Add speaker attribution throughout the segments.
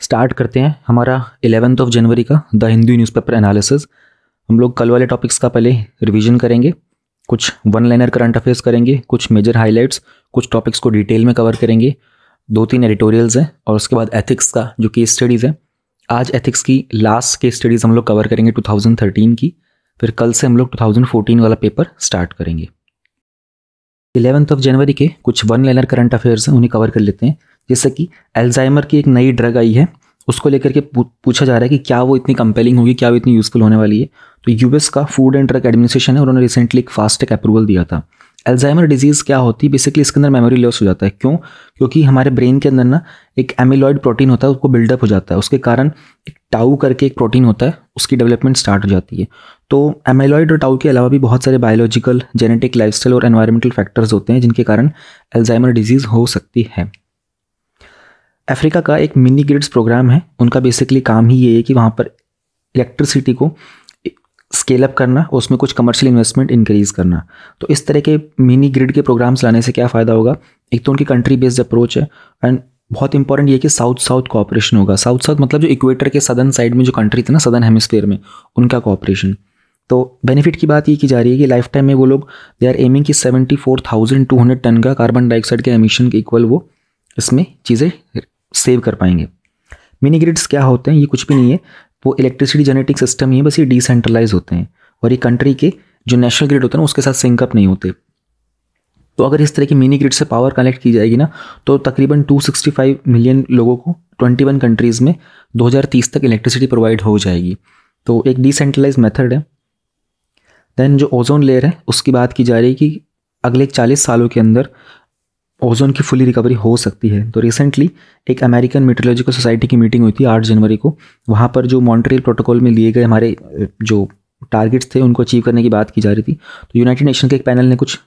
Speaker 1: Start करते हैं हमारा इलेवेंथ ऑफ जनवरी का द हिंदू न्यूज़पेपर एनालिसिस हम लोग कल वाले टॉपिक्स का पहले रिवीजन करेंगे कुछ वन लाइनर करंट अफेयर्स करेंगे कुछ मेजर हाईलाइट्स कुछ टॉपिक्स को डिटेल में कवर करेंगे दो तीन एडिटोरियल्स हैं और उसके बाद एथिक्स का जो केस स्टडीज़ है आज एथिक्स की लास्ट केस स्टडीज़ हम लोग कवर करेंगे 2013 की फिर कल से हम लोग 2014 वाला पेपर स्टार्ट करेंगे इलेवंथ ऑफ जनवरी के कुछ वन लाइनर करंट अफेयर्स हैं उन्हें कवर कर लेते हैं जैसे कि एल्जाइमर की एक नई ड्रग आई है उसको लेकर के पूछा जा रहा है कि क्या वो इतनी कंपेलिंग होगी क्या वो इतनी यूज़फुल होने वाली है तो यूएस का फूड एंड ड्रग एडमिनिस्ट्रेशन है उन्होंने रिसेंटली एक फास्टैग अप्रूवल दिया था एल्जाइमर डिजीज़ क्या होती है बेसिकली इसके अंदर मेमोरी लॉस हो जाता है क्यों क्योंकि हमारे ब्रेन के अंदर ना एक एमिलॉयड प्रोटीन होता है उसको बिल्डअप हो जाता है उसके कारण एक टाऊ करके एक प्रोटीन होता है उसकी डेवलपमेंट स्टार्ट हो जाती है तो एमिलॉयड और टाऊ के अलावा भी बहुत सारे बायोलॉजिकल जेनेटिक लाइफस्टाइल और एनवायरमेंटल फैक्टर्स होते हैं जिनके कारण एल्जाइमर डिजीज़ हो सकती है अफ्रीका का एक मिनी ग्रिड्स प्रोग्राम है उनका बेसिकली काम ही ये है कि वहाँ पर इलेक्ट्रिसिटी को स्केल अप करना और उसमें कुछ कमर्शियल इन्वेस्टमेंट इंक्रीज़ करना तो इस तरह के मिनी ग्रिड के प्रोग्राम्स लाने से क्या फ़ायदा होगा एक तो उनकी कंट्री बेस्ड अप्रोच है एंड बहुत इंपॉर्टेंट ये कि साउथ साउथ कॉपरेशन होगा साउथ साउथ मतलब जो इक्वेटर के सदर्न साइड में जो कंट्री थी ना सदर्न हेमिस्फेयर में उनका कॉपरेशन तो बेनिफिट की बात ये की जा रही है कि लाइफ टाइम में वो लोग दे आर एमिंग की seventy four thousand two hundred ton का कार्बन डाइऑक्साइड के एमिशन के इक्वल वो इसमें चीज़ें सेव कर पाएंगे मिनी ग्रिड्स क्या होते हैं ये कुछ भी नहीं है वो इलेक्ट्रिसिटी जनरेटिंग सिस्टम ही है बस ये डिसेंट्रलाइज होते हैं और ये कंट्री के जो नेशनल ग्रिड होते हैं ना उसके साथ सिंकअप नहीं होते तो अगर इस तरह की मिनी ग्रिड से पावर कलेक्ट की जाएगी ना तो तकरीबन 265 मिलियन लोगों को 21 कंट्रीज़ में 2030 तक इलेक्ट्रिसिटी प्रोवाइड हो जाएगी तो एक डिसेंट्रलाइज मेथड है देन जो ओजोन लेयर है उसकी बात की जा रही है कि अगले 40 सालों के अंदर ओजोन की फुली रिकवरी हो सकती है तो रिसेंटली एक अमेरिकन मेट्रोलॉजिकल सोसाइटी की मीटिंग हुई थी आठ जनवरी को वहाँ पर जो मॉन्ट्रियल प्रोटोकॉल में लिए गए हमारे जो टारगेट्स थे उनको अचीव करने की बात की जा रही थी तो यूनाइटेड नेशन के एक पैनल ने कुछ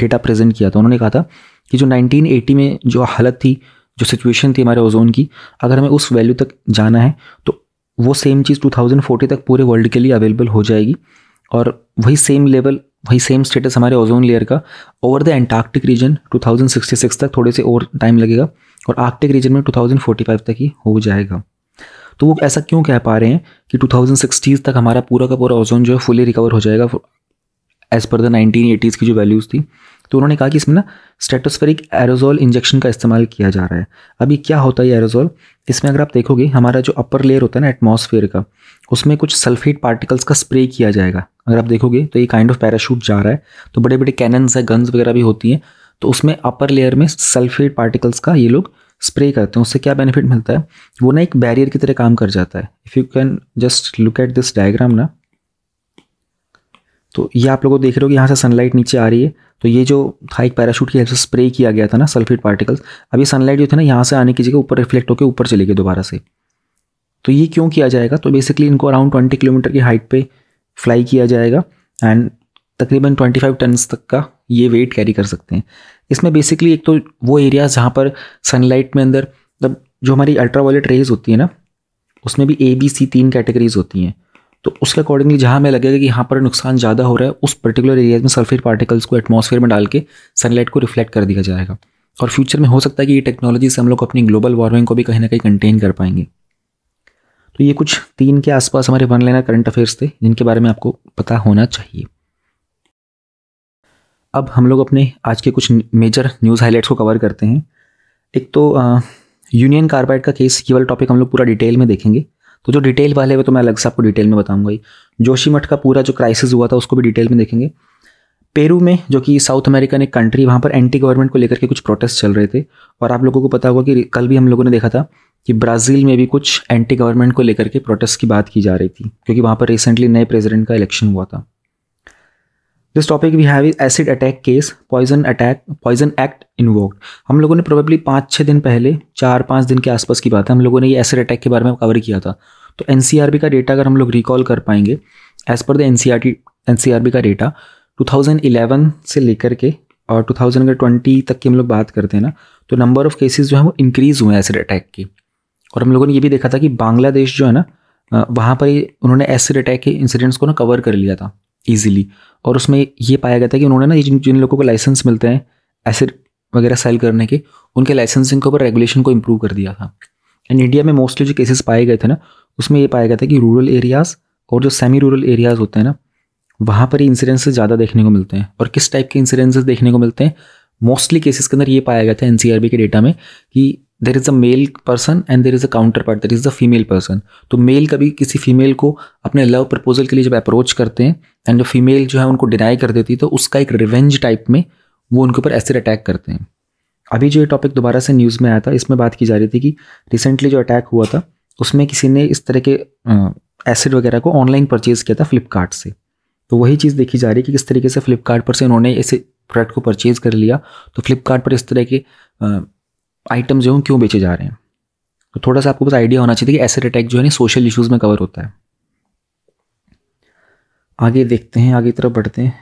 Speaker 1: डेटा प्रेजेंट किया था उन्होंने कहा था कि जो 1980 में जो हालत थी जो सिचुएशन थी हमारे ओजोन की अगर हमें उस वैल्यू तक जाना है तो वो सेम चीज़ 2040 तक पूरे वर्ल्ड के लिए अवेलेबल हो जाएगी और वही सेम लेवल वही सेम स्टेटस हमारे ओजोन लेयर का ओवर द एंटार्क्टिक रीजन 2066 तक थोड़े से और टाइम लगेगा और आर्कटिक रीजन में 2045 तक ही हो जाएगा तो वो ऐसा क्यों कह पा रहे हैं कि 2060 तक हमारा पूरा का पूरा ओजोन जो है फुली रिकवर हो जाएगा एज पर द 1980s की जो वैल्यूज़ थी तो उन्होंने कहा कि इसमें ना स्टेटोस्फेरिक एरोजोल इंजेक्शन का इस्तेमाल किया जा रहा है अभी क्या होता है एरोजोल इसमें अगर आप देखोगे हमारा जो अपर लेयर होता है ना एटमोसफेयर का उसमें कुछ सल्फेट पार्टिकल्स का स्प्रे किया जाएगा अगर आप देखोगे तो ये काइंड ऑफ पैराशूट जा रहा है तो बड़े बड़े कैनन्स है गन्स वगैरह भी होती हैं तो उसमें अपर लेयर में सल्फेट पार्टिकल्स का ये लोग स्प्रे करते हैं उससे क्या बेनिफिट मिलता है वो ना एक बैरियर की तरह काम कर जाता है if you can just look at this diagram ना तो ये आप लोगों को देख रहे हो कि यहाँ से सनलाइट नीचे आ रही है तो ये जो था एक पैराशूट की हेल्प से स्प्रे किया गया था ना सल्फेट पार्टिकल्स अभी सनलाइट जो थी ना यहाँ से आने की जगह ऊपर रिफ्लेक्ट होकर ऊपर चले गए दोबारा से तो ये क्यों किया जाएगा तो बेसिकली इनको अराउंड ट्वेंटी किलोमीटर की हाइट पर फ्लाई किया जाएगा एंड तकरीबन ट्वेंटी फाइव टनस तक का ये वेट कैरी कर सकते हैं इसमें बेसिकली एक तो वो एरिया जहाँ पर सनलाइट में अंदर मतलब जो हमारी अल्ट्रा वायलेट रेज होती है ना उसमें भी ए बी सी तीन कैटेगरीज होती हैं तो उसके अकॉर्डिंगली जहाँ हमें लगेगा कि यहाँ पर नुकसान ज़्यादा हो रहा है उस पर्टिकुलर एरियाज में सल्फेट पार्टिकल्स को एटमोसफेयर में डाल के सनलाइट को रिफ्लेक्ट कर दिया जाएगा और फ्यूचर में हो सकता है कि ये टेक्नोलॉजी से हम लोग अपनी ग्लोबल वार्मिंग को भी कहीं ना कहीं कंटेन कर पाएंगे तो ये कुछ तीन के आसपास हमारे वन लाइनर करंट अफेयर्स थे जिनके बारे में आपको पता होना चाहिए अब हम लोग अपने आज के कुछ मेजर न्यूज़ हाईलाइट्स को कवर करते हैं एक तो यूनियन कार्बाइड का केस ये वाला टॉपिक हम लोग पूरा डिटेल में देखेंगे तो जो डिटेल वाले हुए तो मैं अलग से आपको डिटेल में बताऊंगा ही मठ का पूरा जो क्राइसिस हुआ था उसको भी डिटेल में देखेंगे पेरू में जो कि साउथ अमेरिकन एक कंट्री वहाँ पर एंटी गवर्नमेंट को लेकर के कुछ प्रोटेस्ट चल रहे थे और आप लोगों को पता होगा कि कल भी हम लोगों ने देखा था कि ब्राज़ील में भी कुछ एंटी गवर्नमेंट को लेकर के प्रोटेस्ट की बात की जा रही थी क्योंकि वहाँ पर रिसेंटली नए प्रेसिडेंट का इलेक्शन हुआ था this topic we have is acid attack case poison attack poison act invoked हम लोगों ने प्रोबेबली पाँच छः दिन पहले चार पाँच दिन के आसपास की बात है हम लोगों ने ये एसिड अटैक के बारे में कवर किया था तो एन का डेटा अगर हम लोग रिकॉल कर पाएंगे एज़ पर द एन सी आर का डेटा 2011 से लेकर के और 2020 तक की हम लोग बात करते हैं ना तो नंबर ऑफ़ केसेस जो है वो इंक्रीज़ हुए हैं एसिड अटैक के और हम लोगों ने ये भी देखा था कि बांग्लादेश जो है ना वहाँ पर ही उन्होंने एसिड अटैक के इंसिडेंट्स को ना कवर कर लिया था ईजिली और उसमें ये पाया गया था कि उन्होंने ना जिन जिन लोगों को लाइसेंस मिलते हैं एसिड वगैरह सेल करने के उनके लाइसेंसिंग के ऊपर रेगुलेशन को इम्प्रूव कर दिया था एंड इंडिया में मोस्टली जो केसेस पाए गए थे ना उसमें ये पाया गया था कि रूरल एरियाज़ और जो सेमी रूरल एरियाज़ होते हैं ना वहाँ पर ही इंसिडेंसेस ज़्यादा देखने को मिलते हैं और किस टाइप के इंसिडेंसेज देखने को मिलते हैं मोस्टली केसेस के अंदर ये पाया गया था एन के डेटा में कि there is a male person and there is a counterpart there is a female person तो मेल कभी किसी फीमेल को अपने लव प्रपोजल के लिए जब अप्रोच करते हैं एंड जो फीमेल जो है उनको डिनाई कर देती है तो उसका एक रिवेंज टाइप में वो उनके ऊपर एसिड अटैक करते हैं अभी जो ये टॉपिक दोबारा से न्यूज़ में आया था इसमें बात की जा रही थी कि रिसेंटली जो अटैक हुआ था उसमें किसी ने इस तरह के एसिड वगैरह को ऑनलाइन परचेज़ किया था फ्लिपकार्ट से तो वही चीज़ देखी जा रही है कि किस तरीके से फ्लिपकार्ट पर से उन्होंने इस प्रोडक्ट को परचेज़ कर लिया तो फ्लिपकार्ट पर इस तरह के आइटम्स जो हैं क्यों बेचे जा रहे हैं तो थोड़ा सा आपको बस आइडिया होना चाहिए कि एसिड अटैक जो है ना सोशल इश्यूज़ में कवर होता है आगे देखते हैं आगे की तरफ बढ़ते हैं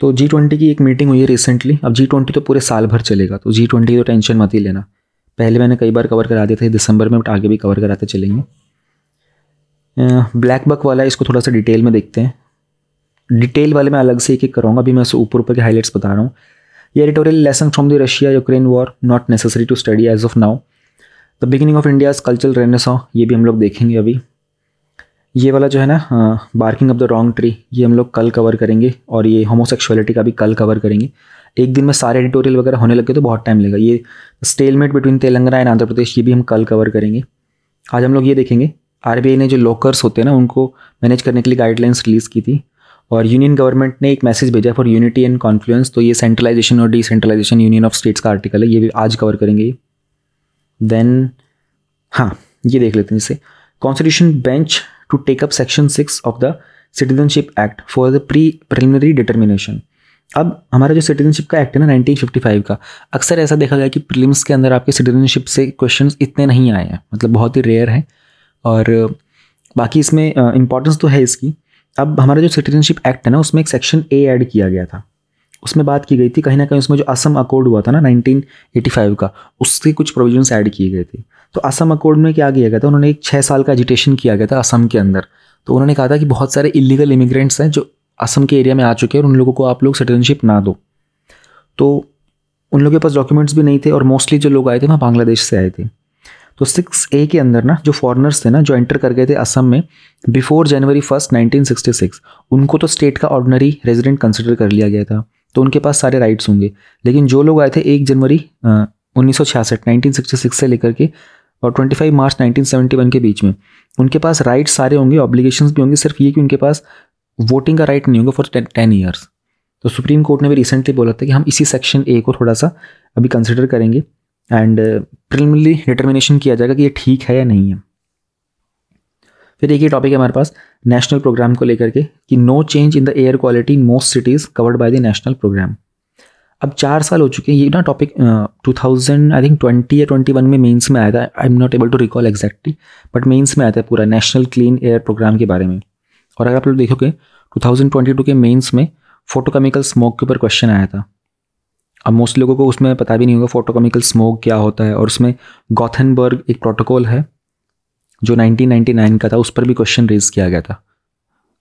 Speaker 1: तो जी ट्वेंटी की एक मीटिंग हुई है रिसेंटली अब जी ट्वेंटी तो पूरे साल भर चलेगा तो जी ट्वेंटी तो टेंशन मत ही लेना पहले मैंने कई बार कवर करा दिया था दिसंबर में बट आगे भी कवर कराते चलेंगे ब्लैक बक वाला इसको थोड़ा सा डिटेल में देखते हैं डिटेल वाले मैं अलग से एक एक करूँगा अभी मैं ऊपर ऊपर के हाईलाइट्स बता रहा हूँ ये lesson lesson the Russia Ukraine war not not to study as of now the beginning of India's India's cultural renaissance ये भी हम लोग देखेंगे अभी ये वाला जो है ना barking of the wrong tree ये हम लोग कल कवर करेंगे और ये होमोसेक्सुअलिटी का भी कल कवर करेंगे एक दिन में सारे एडिटोरियल वगैरह होने लगे तो बहुत टाइम लगेगा ये stalemate between Telangana and Andhra Pradesh ये भी हम कल कवर करेंगे आज हम लोग ये देखेंगे आर ने जो लॉकर्स होते हैं ना उनको मैनेज करने के लिए गाइडलाइंस रिलीज़ की थी और यूनियन गवर्नमेंट ने एक मैसेज भेजा फॉर यूनिटी एंड कॉन्फ्लुएंस तो ये सेंट्रलाइजेशन और डिसेंट्रलाइजेशन यूनियन ऑफ स्टेट्स का आर्टिकल है ये भी आज कवर करेंगे देन हाँ ये देख लेते हैं जैसे constitution bench to take up section six of the citizenship act for the pre preliminary determination अब हमारा जो सिटीजनशिप का एक्ट है ना 1955 का अक्सर ऐसा देखा गया कि प्रीलिम्स के अंदर आपके सिटीजनशिप से क्वेश्चंस इतने नहीं आए हैं मतलब बहुत ही रेयर हैं और बाकी इसमें इंपॉर्टेंस तो है इसकी अब हमारा जो सिटीजनशिप एक्ट है ना उसमें एक सेक्शन ए ऐड किया गया था उसमें बात की गई थी कहीं ना कहीं उसमें जो असम अकॉर्ड हुआ था ना 1985 का उसके कुछ प्रोविजंस ऐड किए गए थे तो असम अकॉर्ड में क्या किया गया था उन्होंने एक छः साल का एजिटेशन किया गया था असम के अंदर तो उन्होंने कहा था कि बहुत सारे इलीगल इमिग्रेंट्स हैं जो असम के एरिया में आ चुके हैं और उन लोगों को आप लोग सिटीजनशिप ना दो तो उन लोगों के पास डॉक्यूमेंट्स भी नहीं थे और मोस्टली जो लोग आए थे वहाँ बांग्लादेश से आए थे तो सिक्स ए के अंदर ना जो फॉरनर्स थे ना जो एंटर कर गए थे असम में बिफोर जनवरी फर्स्ट 1966 उनको तो स्टेट का ऑर्डनरी रेजिडेंट कंसिडर कर लिया गया था तो उनके पास सारे राइट्स होंगे लेकिन जो लोग आए थे एक जनवरी उन्नीस सौ छियासठ नाइनटीन सिक्सटी सिक्स से लेकर के और 25 मार्च 1971 के बीच में उनके पास राइट्स सारे होंगे ऑब्लिगेशन भी होंगे सिर्फ ये कि उनके पास वोटिंग का राइट नहीं होगा फॉर टेन ईयर्स तो सुप्रीम कोर्ट ने भी रिसेंटली बोला था कि हम इसी सेक्शन ए को थोड़ा सा अभी कंसिडर करेंगे एंड प्रिलिमिनरी डिटर्मिनेशन किया जाएगा कि ये ठीक है या नहीं है फिर एक ही टॉपिक है हमारे पास नेशनल प्रोग्राम को लेकर के कि no change in the air quality in most cities covered by the national programme अब चार साल हो चुके हैं ये ना topic two thousand I think twenty या ट्वेंटी वन में मेन्स में आया था I am not able to recall exactly but mains में आया था पूरा नेशनल क्लीन एयर प्रोग्राम के बारे में और अगर आप लोग देखोगे टू थाउजेंड ट्वेंटी टू के मेन्स में फोटोकेमिकल स्मोक के ऊपर क्वेश्चन आया था अब मोस्ट लोगों को उसमें पता भी नहीं होगा फोटोकेमिकल स्मोक क्या होता है और उसमें गॉथनबर्ग एक प्रोटोकॉल है जो 1999 का था उस पर भी क्वेश्चन रेज किया गया था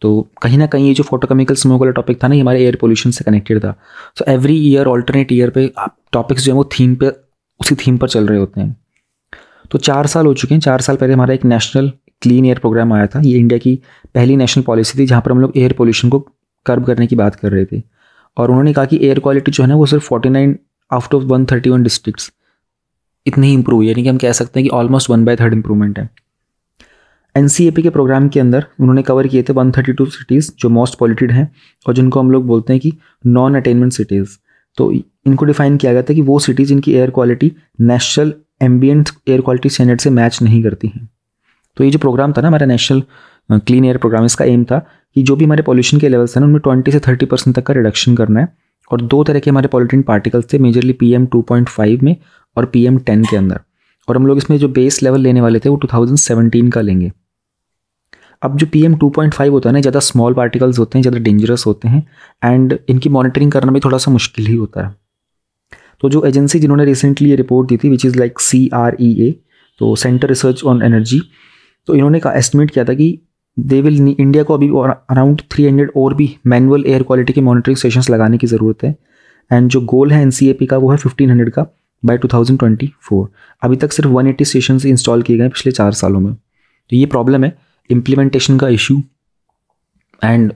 Speaker 1: तो कहीं ना कहीं ये जो फोटोकेमिकल स्मोक वाला टॉपिक था ना ये हमारे एयर पोल्यूशन से कनेक्टेड था so every year alternate year पे टॉपिक्स जो है वो थीम पे उसी थीम पर चल रहे होते हैं तो चार साल हो चुके हैं चार साल पहले हमारा एक नेशनल क्लीन एयर प्रोग्राम आया था ये इंडिया की पहली नेशनल पॉलिसी थी जहाँ पर हम लोग एयर पोल्यूशन को कर्ब करने की बात कर रहे थे और उन्होंने कहा कि एयर क्वालिटी जो है ना वो सिर्फ forty nine out of one thirty one district इतनी ही इंप्रूव यानी कि हम कह सकते हैं कि almost one by third improvement है एन के प्रोग्राम के अंदर उन्होंने कवर किए थे वन थर्टी टू सिटीज़ जो मोस्ट पॉल्यूटेड हैं और जिनको हम लोग बोलते हैं कि नॉन अटेनमेंट सिटीज़ तो इनको डिफाइन किया गया था कि वो सिटीज़ इनकी air quality national ambient air quality standard से मैच नहीं करती हैं तो ये जो प्रोग्राम था ना हमारा नेशनल क्लीन एयर प्रोग्राम इसका एम था कि जो भी हमारे पॉल्यूशन के लेवल्स हैं उनमें ट्वेंटी से थर्टी परसेंट तक का रिडक्शन करना है और दो तरह के हमारे पॉलिटिन पार्टिकल्स थे majorly P M two point five में और पी एम टेन के अंदर और हम लोग इसमें जो बेस लेवल लेने वाले थे वो टू थाउजेंड सेवनटीन का लेंगे अब जो P M two point five होता है ना ज़्यादा स्मॉल पार्टिकल्स होते हैं ज़्यादा डेंजरस होते हैं एंड इनकी मॉनिटरिंग करना भी थोड़ा सा मुश्किल ही होता है तो जो एजेंसी जिन्होंने रिसेंटली ये रिपोर्ट दी थी which is like C R E A तो सेंटर रिसर्च ऑन एनर्जी तो इन्होंने का एस्टिमेट किया था कि दे विल इंडिया को अभी अराउंड थ्री हंड्रेड और भी मैनुअल एयर क्वालिटी के मॉनिटरिंग स्टेशन लगाने की ज़रूरत है एंड जो गोल है एन का वो है फिफ्टीन हंड्रेड का by two thousand twenty four अभी तक सिर्फ वन एट्टी स्टेशन इंस्टॉल किए गए पिछले चार सालों में तो ये प्रॉब्लम है इम्प्लीमेंटेशन का issue and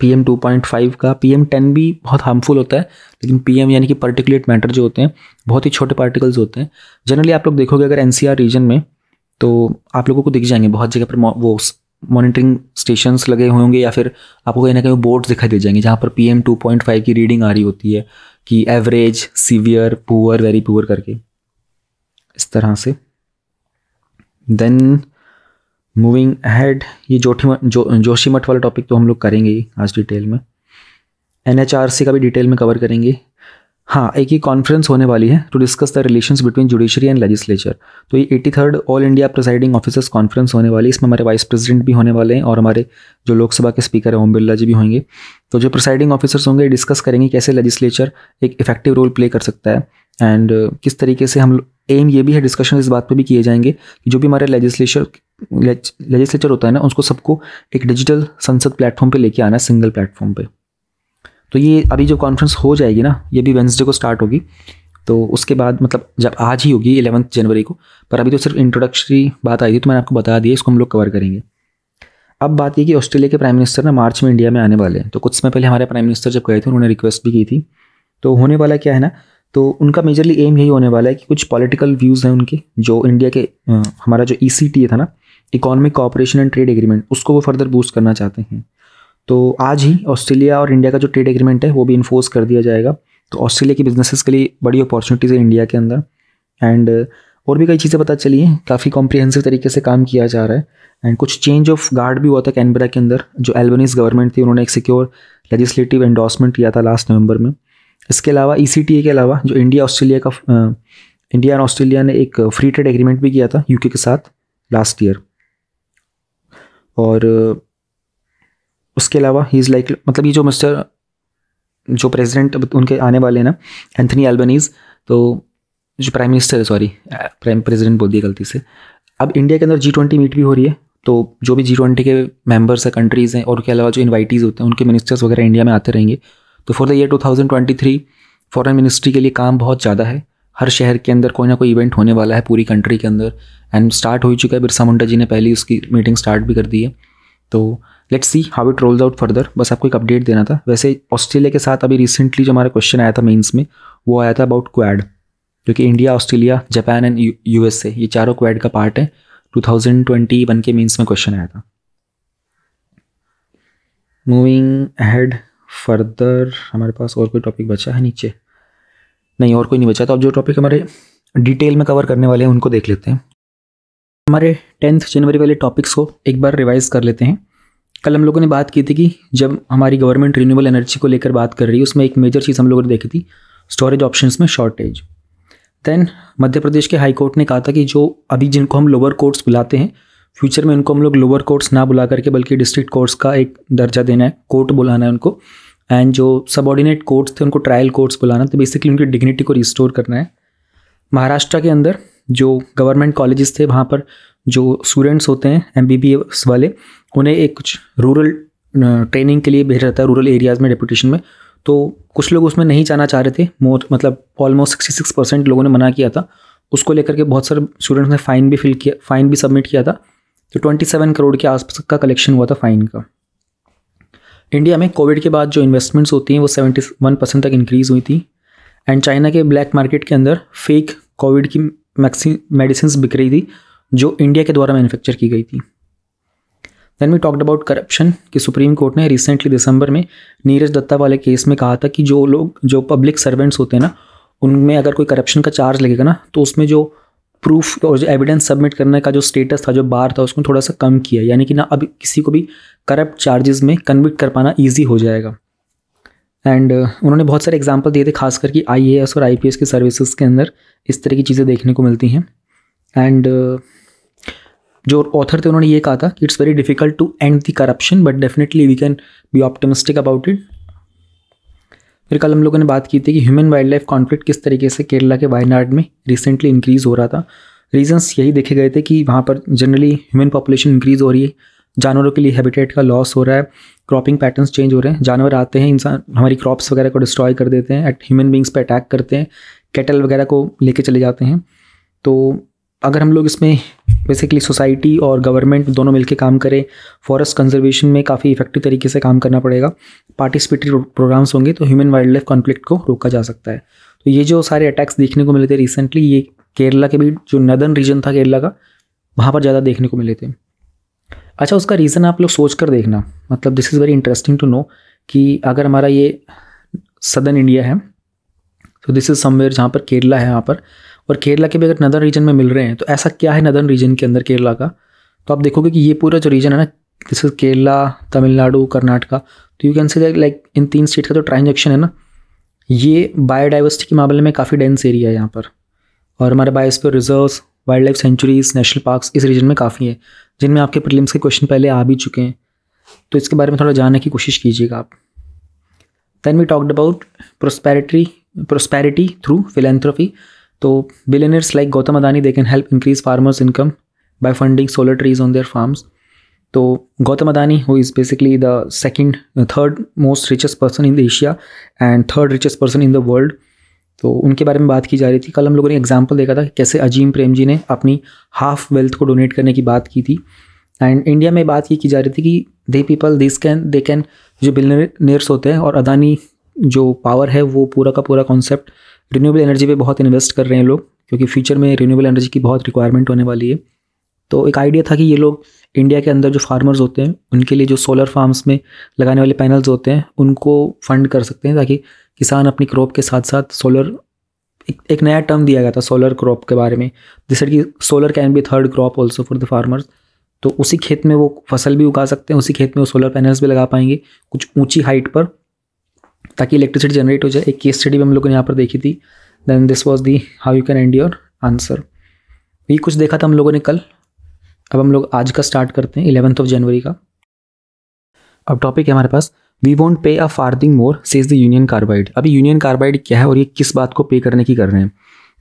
Speaker 1: P M two point five का पी एम टेन भी बहुत हार्मफुल होता है लेकिन पी एम यानी कि पर्टिकुलेट मैटर जो होते हैं बहुत ही छोटे पार्टिकल्स होते हैं जनरली आप लोग देखोगे अगर एन सी आर रीजन में तो आप लोगों को दिख जाएंगे बहुत जगह पर वो मॉनिटरिंग स्टेशन लगे होंगे या फिर आपको कहीं ना कहीं बोर्ड दिखाई दे जाएंगे जहाँ पर P M two point five की रीडिंग आ रही होती है कि average severe poor very poor करके इस तरह से देन मूविंग हैड ये जोठी जो जोशीमठ वाला टॉपिक तो हम लोग करेंगे आज डिटेल में एन का भी डिटेल में कवर करेंगे हाँ एक ही कॉन्फ्रेंस होने वाली है to discuss the relations between judiciary and legislature तो ये eighty third all India presiding officers conference होने वाली है इसमें हमारे वाइस प्रेसिडेंट भी होने वाले हैं और हमारे जो लोकसभा के स्पीकर हैं ओम बिरला जी भी होंगे तो जो प्रिसाइडिंग ऑफिसर्स होंगे डिस्कस करेंगे कैसे लेजिस्लेचर एक इफेक्टिव रोल प्ले कर सकता है एंड किस तरीके से हम एम ये भी है डिस्कशन इस बात पर भी किए जाएंगे कि जो भी हमारे लेजिस्लेचर लेजिस्लेचर होता है ना उसको सबको एक डिजिटल संसद प्लेटफॉर्म पर लेके आना है सिंगल प्लेटफॉर्म पर तो ये अभी जो कॉन्फ्रेंस हो जाएगी ना ये भी वेंसडे को स्टार्ट होगी तो उसके बाद मतलब जब आज ही होगी एलेवंथ जनवरी को पर अभी तो सिर्फ इंट्रोडक्शरी बात आई थी तो मैंने आपको बता दिया इसको हम लोग कवर करेंगे अब बात ये कि ऑस्ट्रेलिया के प्राइम मिनिस्टर ना मार्च में इंडिया में आने वाले हैं तो कुछ समय पहले हमारे प्राइम मिनिस्टर जब गए थे उन्होंने रिक्वेस्ट भी की थी तो होने वाला क्या है ना तो उनका मेजरली एम यही होने वाला है कि कुछ पॉलिटिकल व्यूज़ हैं उनके जो इंडिया के हमारा जो ई e था ना economic cooperation and trade agreement उसको वो फर्दर बूस्ट करना चाहते हैं तो आज ही ऑस्ट्रेलिया और इंडिया का जो ट्रेड एग्रीमेंट है वो भी इन्फोर्स कर दिया जाएगा तो ऑस्ट्रेलिया की बिजनेसेस के लिए बड़ी अपॉर्चुनिटीज़ है इंडिया के अंदर एंड uh, और भी कई चीज़ें पता चली हैं काफ़ी कॉम्प्रिहेंसिव तरीके से काम किया जा रहा है एंड कुछ चेंज ऑफ गार्ड भी हुआ था कैनबरा के अंदर जो एल्बनीज गवर्नमेंट थी उन्होंने एक सिक्योर लेजिस्लेटिव एंडोसमेंट किया था लास्ट नवंबर में इसके अलावा ई e के अलावा जो इंडिया ऑस्ट्रेलिया का इंडिया एंड ऑस्ट्रेलिया ने एक फ्री ट्रेड एग्रीमेंट भी किया था यूके के साथ लास्ट ईयर और uh, उसके अलावा ही इज़ लाइक मतलब ये जो मिस्टर जो प्रेसिडेंट उनके आने वाले हैं ना एंथनी एल्बनीज तो जो प्राइम मिनिस्टर है सॉरी प्राइम प्रेसिडेंट बोल दिया गलती से अब इंडिया के अंदर जी ट्वेंटी मीट भी हो रही है तो जो भी जी ट्वेंटी के मेंबर्स हैं कंट्रीज़ हैं और उसके अलावा जो इन्वाइटीज़ होते हैं उनके मिनिस्टर्स वगैरह इंडिया में आते रहेंगे तो for the year two thousand twenty three foreign ministry के लिए काम बहुत ज़्यादा है हर शहर के अंदर कोई ना कोई इवेंट होने वाला है पूरी कंट्री के अंदर एंड स्टार्ट हो ही चुका है बिरसा मुंडा जी ने पहले उसकी मीटिंग स्टार्ट भी कर दी है तो let's see how it rolls out further बस आपको एक अपडेट देना था वैसे ऑस्ट्रेलिया के साथ अभी रिसेंटली जो हमारा क्वेश्चन आया था मेन्स में वो आया था अबाउट क्वैड जो कि India Australia Japan and USA ये चारों क्वैड का पार्ट है टू थाउजेंड ट्वेंटी वन के मीन्स में क्वेश्चन आया था मूविंग हेड फर्दर हमारे पास और कोई टॉपिक बचा है नीचे नहीं और कोई नहीं बचा तो अब जो टॉपिक हमारे डिटेल में कवर करने वाले हैं उनको देख लेते हैं हमारे टेंथ जनवरी वाले टॉपिक्स को एक बार रिवाइज कर लेते हैं कल हम लोगों ने बात की थी कि जब हमारी गवर्नमेंट रिन्यूबल एनर्जी को लेकर बात कर रही है उसमें एक मेजर चीज़ हम लोगों ने देखी थी स्टोरेज ऑप्शन में शॉर्टेज दैन मध्य प्रदेश के हाई कोर्ट ने कहा था कि जो अभी जिनको हम लोअर कोर्ट्स बुलाते हैं फ्यूचर में उनको हम लोग लोअर कोर्ट्स ना बुला करके बल्कि डिस्ट्रिक्ट कोर्ट्स का एक दर्जा देना है कोर्ट बुलाना है उनको एंड जो सबॉर्डिनेट कोर्ट्स थे उनको ट्रायल कोर्ट्स बुलाना तो बेसिकली उनकी डिग्निटी को रिस्टोर करना है महाराष्ट्र के अंदर जो गवर्नमेंट कॉलेजेस थे वहाँ पर जो स्टूडेंट्स होते हैं एम वाले उन्हें एक कुछ रूरल ट्रेनिंग के लिए भेजा जाता है रूरल एरियाज़ में डेपुटेशन में तो कुछ लोग उसमें नहीं जाना चाह रहे थे मोर मतलब ऑलमोस्ट सिक्सटी सिक्स परसेंट लोगों ने मना किया था उसको लेकर के बहुत सारे स्टूडेंट्स ने फ़ाइन भी फिल किया फ़ाइन भी सबमिट किया था तो ट्वेंटी सेवन करोड़ के आसपास का कलेक्शन हुआ था फ़ाइन का इंडिया में कोविड के बाद जो इन्वेस्टमेंट्स होती हैं वो सेवेंटी वन परसेंट तक इंक्रीज़ हुई थी एंड चाइना के ब्लैक मार्केट के अंदर फेक कोविड की मैक्सी मेडिसिन बिक रही थी जो इंडिया के द्वारा मैन्युफैक्चर की गई थी then we talked about corruption कि सुप्रीम कोर्ट ने रिसेंटली दिसंबर में नीरज दत्ता वाले केस में कहा था कि जो लोग जो पब्लिक सर्वेंट्स होते हैं ना उनमें अगर कोई करप्शन का चार्ज लगेगा ना तो उसमें जो प्रूफ और जो एविडेंस सबमिट करने का जो स्टेटस था जो बार था उसको थोड़ा सा कम किया यानी कि ना अब किसी को भी करप्ट चार्जेस में कन्विक्ट कर पाना ईजी हो जाएगा एंड uh, उन्होंने बहुत सारे एग्जाम्पल दिए थे खास करके आई और आई की सर्विसेज के अंदर इस तरह की चीज़ें देखने को मिलती हैं एंड uh, जो ऑथर थे उन्होंने ये कहा था कि it's very difficult to end the corruption but definitely we can be optimistic about it फिर कल हम लोगों ने बात की थी कि ह्यूमन वाइल्ड लाइफ कॉन्फ्लिक्ट किस तरीके से केरला के वायनाड में रिसेंटली इंक्रीज़ हो रहा था रीजंस यही देखे गए थे कि वहाँ पर जनरली ह्यूमन पॉपुलेशन इंक्रीज़ हो रही है जानवरों के लिए हैबिटेट का लॉस हो रहा है क्रॉपिंग पैटर्न्स चेंज हो रहे हैं जानवर आते हैं इंसान हमारी क्रॉप्स वगैरह को डिस्ट्रॉय कर देते हैं एट ह्यूमन बींग्स पर अटैक करते हैं कैटल वगैरह को लेके चले जाते हैं तो अगर हम लोग इसमें बेसिकली सोसाइटी और गवर्नमेंट दोनों मिलकर काम करें फॉरेस्ट कंजर्वेशन में काफ़ी इफेक्टिव तरीके से काम करना पड़ेगा पार्टिसिपेटरी प्रोग्राम्स होंगे तो ह्यूमन वाइल्ड लाइफ कॉन्फ्लिक्ट को रोका जा सकता है तो ये जो सारे अटैक्स देखने को मिले थे रिसेंटली ये केरला के भी जो नदन रीजन था केरला का वहाँ पर ज़्यादा देखने को मिले थे अच्छा उसका रीज़न आप लोग सोच कर देखना मतलब this is very interesting to know कि अगर हमारा ये सदर्न इंडिया है तो दिस इज़ समवेयर जहाँ पर केरला है यहाँ पर और केरला के भी अगर नदर रीजन में मिल रहे हैं तो ऐसा क्या है नदर रीजन के अंदर केरला का तो आप देखोगे कि ये पूरा जो रीजन है ना दिस इज केरला तमिलनाडु कर्नाटका तो यू कैन से लाइक इन तीन स्टेट का जो ट्रांजेक्शन है ना ये बायोडाइवर्सिटी के मामले में काफ़ी डेंस एरिया है यहाँ पर और हमारे biosphere reserves wildlife sanctuaries national parks इस रीजन में काफ़ी है जिनमें आपके प्रिलिम्स के क्वेश्चन पहले आ भी चुके हैं तो इसके बारे में थोड़ा जानने की कोशिश कीजिएगा आप then we talked about prosperity prosperity through philanthropy तो billionaires like Gautam Adani they can help increase farmers income by funding solar trees on their farms तो Gautam Adani who is basically the second third most richest person in the Asia and third richest person in the world तो उनके बारे में बात की जा रही थी कल हम लोगों ने एग्जाम्पल देखा था कैसे अजीम प्रेम जी ने अपनी हाफ वेल्थ को डोनेट करने की बात की थी एंड इंडिया में बात ये की जा रही थी कि they people this can they can जो बिलनर्स होते हैं और अदानी जो पावर है वो पूरा का पूरा कॉन्सेप्ट uh, रिन्यूएबल एनर्जी पे बहुत इन्वेस्ट कर रहे हैं लोग क्योंकि फ्यूचर में रीन्यूबल एनर्जी की बहुत रिक्वायरमेंट होने वाली है तो एक आइडिया था कि ये लोग इंडिया के अंदर जो फार्मर्स होते हैं उनके लिए जो सोलर फार्म्स में लगाने वाले पैनल्स होते हैं उनको फंड कर सकते हैं ताकि किसान अपनी क्रॉप के साथ साथ सोलर एक, एक नया टर्म दिया गया था सोलर क्रॉप के बारे में जैसे कि solar can be third crop also for the farmers तो उसी खेत में वो फसल भी उगा सकते हैं उसी खेत में वो सोलर पैनल्स भी लगा पाएंगे कुछ ऊंची हाइट पर ताकि इलेक्ट्रिसिटी जनरेट हो जाए एक केस स्टडी भी हम लोगों ने यहाँ पर देखी थी then this was the how you can end your answer ये कुछ देखा था हम लोगों ने कल अब हम लोग आज का स्टार्ट करते हैं इलेवंथ ऑफ जनवरी का अब टॉपिक है हमारे पास we won't pay a farthing more says the union carbide अभी यूनियन कार्बाइड क्या है और ये किस बात को पे करने की कर रहे हैं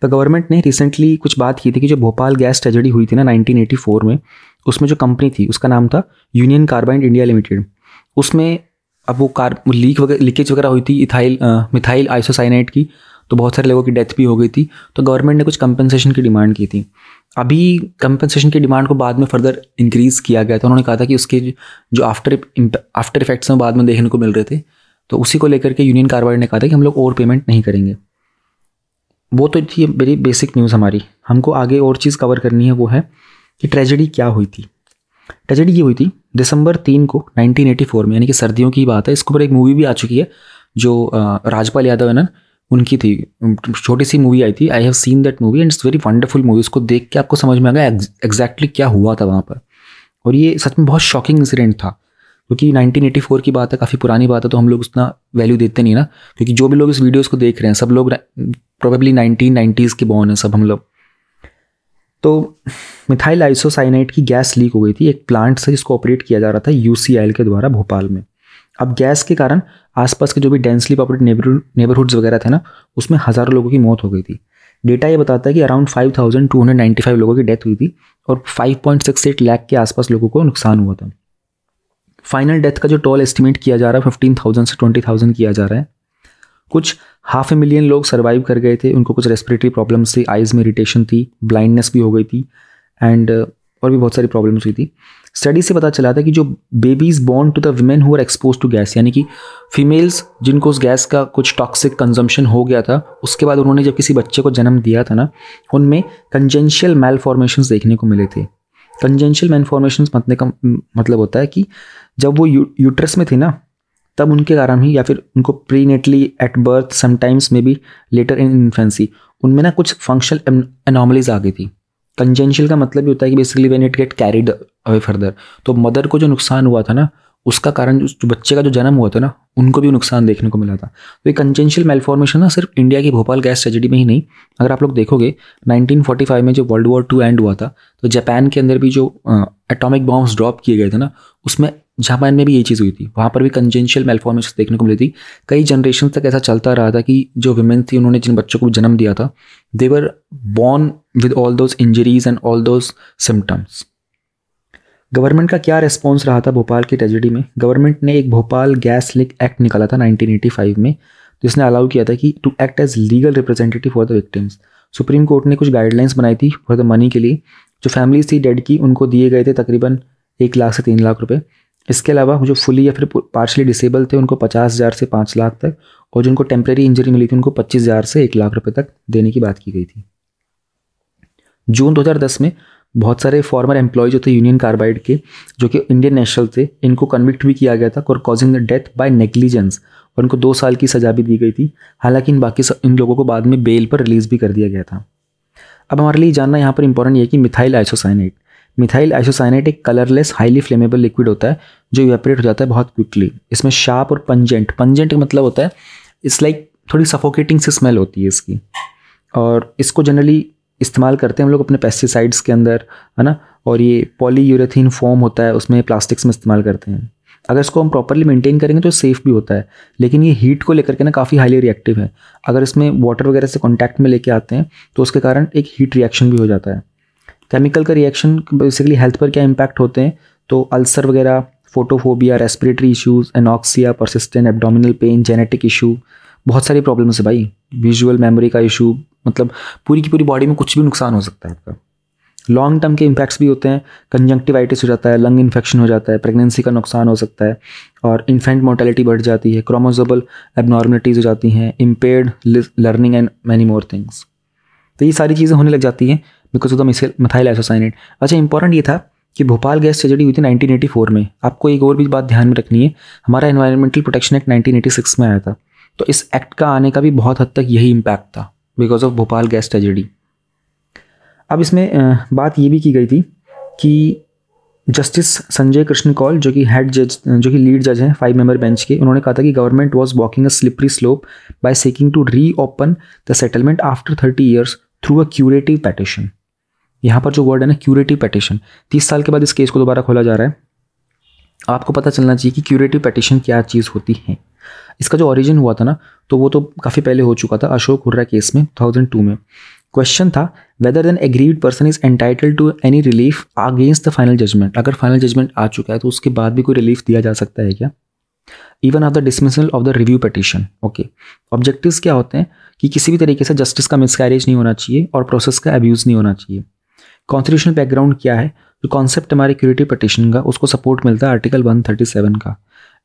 Speaker 1: तो गवर्नमेंट ने रिसेंटली कुछ बात की थी कि जो भोपाल गैस ट्रेजेडी हुई थी ना 1984 में उसमें जो कंपनी थी उसका नाम था यूनियन कार्बाइड इंडिया लिमिटेड उसमें अब वो कार लीक वगैरह लीकेज वगैरह हुई थी इथाइल मिथाइल आइसोसाइनाइट की तो बहुत सारे लोगों की डेथ भी हो गई थी तो गवर्नमेंट ने कुछ कंपनसेशन की डिमांड की थी अभी कंपनसेशन की डिमांड को बाद में फर्दर इंक्रीज़ किया गया था उन्होंने कहा था कि उसके जो आफ्टर आफ्टर इफेक्ट्स हैं बाद में देखने को मिल रहे थे तो उसी को लेकर के यूनियन कारोबार ने कहा था कि हम लोग ओवर पेमेंट नहीं करेंगे वो तो थी मेरी बेसिक न्यूज़ हमारी हमको आगे और चीज़ कवर करनी है वो है कि ट्रेजेडी क्या हुई थी ट्रेजेडी ये हुई थी दिसंबर तीन को 1984 में यानी कि सर्दियों की बात है इसके ऊपर एक मूवी भी आ चुकी है जो राजपाल यादव है ना उनकी थी छोटी सी मूवी आई थी I have seen that movie and it's very wonderful movie उसको देख के आपको समझ में आ गया एग्जैक्टली क्या हुआ था वहाँ पर और ये सच में बहुत शॉकिंग इंसिडेंट था क्योंकि 1984 की बात है काफ़ी पुरानी बात है तो हम लोग उतना वैल्यू देते नहीं ना क्योंकि जो भी लोग इस वीडियोस को देख रहे हैं सब लोग प्रोबेबली नाइनटीन नाइन्टीज़ के बॉर्न है सब हम लोग तो मिथाइल आइसोसाइनाइट की गैस लीक हो गई थी एक प्लांट से जिसको ऑपरेट किया जा रहा था यू के द्वारा भोपाल में अब गैस के कारण आसपास के जो भी डेंसली पॉपुलेट नेबरहुड्स वगैरह थे ना उसमें हज़ारों लोगों की मौत हो गई थी डेटा ये बताता है कि अराउंड 5,295 लोगों की डेथ हुई थी और 5.68 लाख के आसपास लोगों को नुकसान हुआ था फाइनल डेथ का जो टोल एस्टिमेट किया जा रहा है फिफ्टीन थाउजेंड से ट्वेंटी थाउजेंड किया जा रहा है कुछ हाफ ए मिलियन लोग सर्वाइव कर गए थे उनको कुछ रेस्पिरेटरी प्रॉब्लम्स थी आइज़ में इरीटेशन थी ब्लाइंडनेस भी हो गई थी एंड और भी बहुत सारी प्रॉब्लम्स हुई थी स्टडी से पता चला था कि जो babies born to the women who are exposed to gas यानी कि फीमेल्स जिनको उस गैस का कुछ टॉक्सिक कंजम्पशन हो गया था उसके बाद उन्होंने जब किसी बच्चे को जन्म दिया था ना उनमें कंजेंशियल मेल फॉर्मेशन देखने को मिले थे कंजेंशियल मेल फॉर्मेशन मतलब होता है कि जब वो यू, यूट्रस में थे ना तब उनके कारण ही या फिर उनको prenatally at birth sometimes maybe later in infancy उनमें ना कुछ फंक्शनल एनॉमलीज आ गई थी कंजेंशियल का मतलब ये होता है कि basically when it get carried away further तो मदर को जो नुकसान हुआ था ना उसका कारण जो बच्चे का जो जन्म हुआ था ना उनको भी नुकसान देखने को मिला था तो ये कंजेंशियल मेलफॉर्मेशन ना सिर्फ इंडिया की भोपाल गैस ट्रेजिडी में ही नहीं अगर आप लोग देखोगे 1945 में जो वर्ल्ड वॉर टू एंड हुआ था तो जापान के अंदर भी जो एटॉमिक बॉम्ब्स ड्रॉप किए गए थे ना उसमें जापान में भी ये चीज़ हुई थी वहाँ पर भी कंजेंशियल मेलफॉर्मेशन देखने को मिली थी कई जनरेशन तक ऐसा चलता रहा था कि जो वुमेन थी उन्होंने जिन बच्चों को जन्म दिया था they were born with all those injuries and all those symptoms government का क्या रिस्पॉन्स रहा था भोपाल की ट्रेजिडी में गवर्नमेंट ने एक भोपाल गैस लीक एक्ट निकाला था नाइनटीन में जिसने अलाउ किया था कि to act as legal representative for the victims supreme court ने कुछ गाइडलाइंस बनाई थी फॉर द मनी के लिए जो फैमिलीज थी डेड की उनको दिए गए थे तकरीबन एक लाख से तीन लाख रुपये इसके अलावा जो फुली या फिर पार्शली डिसेबल थे उनको पचास हज़ार से पाँच लाख तक और जिनको टेम्प्रेरी इंजरी मिली थी उनको पच्चीस हज़ार से एक लाख रुपए तक देने की बात की गई थी जून 2010 में बहुत सारे फॉर्मर एम्प्लॉय जो थे यूनियन कार्बाइड के जो कि इंडियन नेशनल थे इनको कन्विक्ट भी किया गया था और causing the death by negligence और उनको दो साल की सजा भी दी गई थी हालांकि इन बाकी इन लोगों को बाद में बेल पर रिलीज़ भी कर दिया गया था अब हमारे लिए जानना यहाँ पर इंपॉर्टेंट ये कि मिथाइल आइसोसाइनेट मिथाइल आइसोसाइनेट एक कलरलेस हाईली फ्लेमेबल लिक्विड होता है जो वेपरेट हो जाता है बहुत क्विकली इसमें शार्प और पंजेंट पंजेंट का मतलब होता है इट्स लाइक थोड़ी सफोकेटिंग सी स्मेल होती है इसकी और इसको जनरली इस्तेमाल करते हैं हम लोग अपने पेस्टिसाइड्स के अंदर है ना और ये पॉली यूरेथीन फॉर्म होता है उसमें प्लास्टिक्स में इस्तेमाल करते हैं अगर इसको हम प्रॉपरली मेंटेन करेंगे तो सेफ़ भी होता है लेकिन ये हीट को लेकर के ना काफ़ी हाईली रिएक्टिव है अगर इसमें वाटर वगैरह से कॉन्टैक्ट में लेके आते हैं तो उसके कारण एक हीट रिएक्शन भी हो जाता है केमिकल का रिएक्शन बेसिकली हेल्थ पर क्या इम्पैक्ट होते हैं तो अल्सर वगैरह photophobia respiratory issues anoxia persistent abdominal pain genetic issue बहुत सारी प्रॉब्लम्स है भाई विजुअल मेमोरी का इशू मतलब पूरी की पूरी बॉडी में कुछ भी नुकसान हो सकता है आपका लॉन्ग टर्म के इम्पैक्ट्स भी होते हैं कंजंक्टिवाइटिस हो जाता है लंग इन्फेक्शन हो जाता है प्रेगनेंसी का नुकसान हो सकता है और इन्फेंट मोर्टेलिटी बढ़ जाती है क्रोमोजोबल एबनॉर्मलिटीज़ हो जाती हैं impaired learning and many more things तो ये सारी चीज़ें होने लग जाती हैं because of the missile methyl isocyanate अच्छा इंपॉर्टेंट ये था कि भोपाल गैस ट्रेजडी हुई थी फोर में आपको एक और भी बात ध्यान में रखनी है हमारा इन्वायरमेंटल प्रोटेक्शन एक्ट सिक्स में आया था तो इस एक्ट का आने का भी बहुत हद तक यही इम्पैक्ट था because of Bhopal gas tragedy अब इसमें बात ये भी की गई थी कि जस्टिस संजय कृष्ण कौल जो कि हेड जज जो कि लीड जज हैं फाइव मेंबर बेंच के उन्होंने कहा था कि government was walking a slippery slope by seeking to reopen the settlement after thirty years through a curative petition यहाँ पर जो वर्ड है ना क्यूरेटिव पटिशन तीस साल के बाद इस केस को दोबारा खोला जा रहा है आपको पता चलना चाहिए कि क्यूरेटिव पटिशन क्या चीज़ होती है इसका जो ओरिजिन हुआ था ना तो वो तो काफ़ी पहले हो चुका था अशोक हुर्रा केस में टू में क्वेश्चन था whether then aggrieved person is entitle to any relief against the final judgment अगर फाइनल जजमेंट आ चुका है तो उसके बाद भी कोई रिलीफ दिया जा सकता है क्या even of the dismissal of the review petition okay objective क्या होते हैं कि किसी भी तरीके से जस्टिस का मिसकैरेज नहीं होना चाहिए और प्रोसेस का एब्यूज़ नहीं होना चाहिए कॉन्स्टिट्यूशनल बैकग्राउंड क्या है जो कॉन्सेप्ट हमारे क्यूरेटिव पटिशन का उसको सपोर्ट मिलता है आर्टिकल 137 का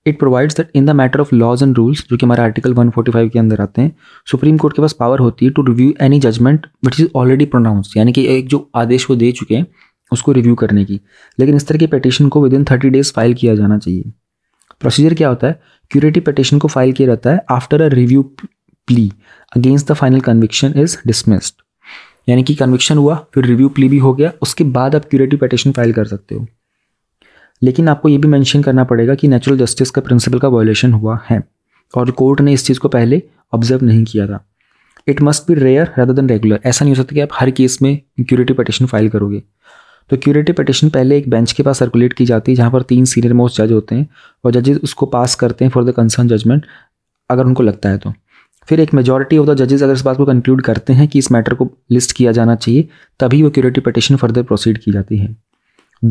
Speaker 1: it provides that in the matter of laws and rules जो कि हमारे आर्टिकल 145 के अंदर आते हैं सुप्रीम कोर्ट के पास पावर होती है to review any judgment which is already pronounce यानी कि एक जो आदेश वो दे चुके हैं उसको रिव्यू करने की लेकिन इस तरह की पटिशन को within thirty days file किया जाना चाहिए प्रोसीजर क्या होता है क्यूरेटिव पटिशन को फाइल किया जाता है after a review plea against the final conviction is dismissed यानी कि कन्विक्शन हुआ फिर रिव्यू प्ली भी हो गया उसके बाद आप क्यूरेटिव पटिशन फाइल कर सकते हो लेकिन आपको ये भी मेंशन करना पड़ेगा कि नेचुरल जस्टिस का प्रिंसिपल का वायोलेशन हुआ है और कोर्ट ने इस चीज़ को पहले ऑब्जर्व नहीं किया था it must be rare rather than regular ऐसा नहीं हो सकता कि आप हर केस में क्यूरेटिव पटिशन फाइल करोगे तो क्यूरेटिव पटिशन पहले एक बेंच के पास सर्कुलेट की जाती है जहाँ पर तीन सीनियर मोस्ट जज होते हैं और जजेज उसको पास करते हैं फॉर द कंसर्न जजमेंट अगर उनको लगता है तो फिर एक मेजॉरिटी ऑफ द जजेस अगर इस बात को कंक्लूड करते हैं कि इस मैटर को लिस्ट किया जाना चाहिए तभी वो क्यूरेटिव पटिशन फर्दर प्रोसीड की जाती है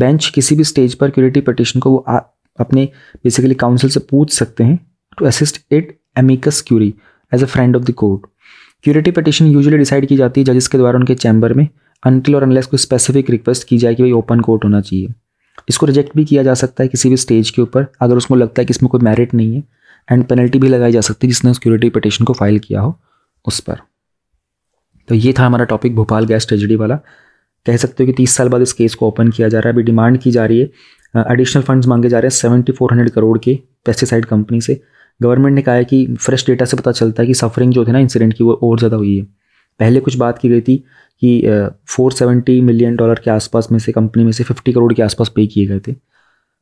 Speaker 1: बेंच किसी भी स्टेज पर क्यूरेटिव पटिशन को वो आ, अपने बेसिकली काउंसिल से पूछ सकते हैं to assist it amicus curiae as a friend of the court curative petition usually decide की जाती है जजेस के द्वारा उनके चैम्बर में अनटिल और अनलेस कोई स्पेसिफिक रिक्वेस्ट की जाए कि भाई ओपन कोर्ट होना चाहिए इसको रिजेक्ट भी किया जा सकता है किसी भी स्टेज के ऊपर अगर उसको लगता है कि इसमें कोई मेरिट नहीं है एंड पेनल्टी भी लगाई जा सकती है जिसने सिक्योरिटी पिटिशन को फाइल किया हो उस पर तो ये था हमारा टॉपिक भोपाल गैस ट्रेजिडी वाला कह सकते हो कि तीस साल बाद इस केस को ओपन किया जा रहा है अभी डिमांड की जा रही है एडिशनल फंड्स मांगे जा रहे हैं सेवेंटी फोर हंड्रेड करोड़ के पेस्टिसाइड कंपनी से गवर्नमेंट ने कहा है कि फ्रेश डेटा से पता चलता है कि सफरिंग जो थी ना इंसिडेंट की वो और ज़्यादा हुई है पहले कुछ बात की गई थी कि फोर सेवेंटी मिलियन डॉलर के आसपास में से कंपनी में से फिफ्टी करोड़ के आसपास पे किए गए थे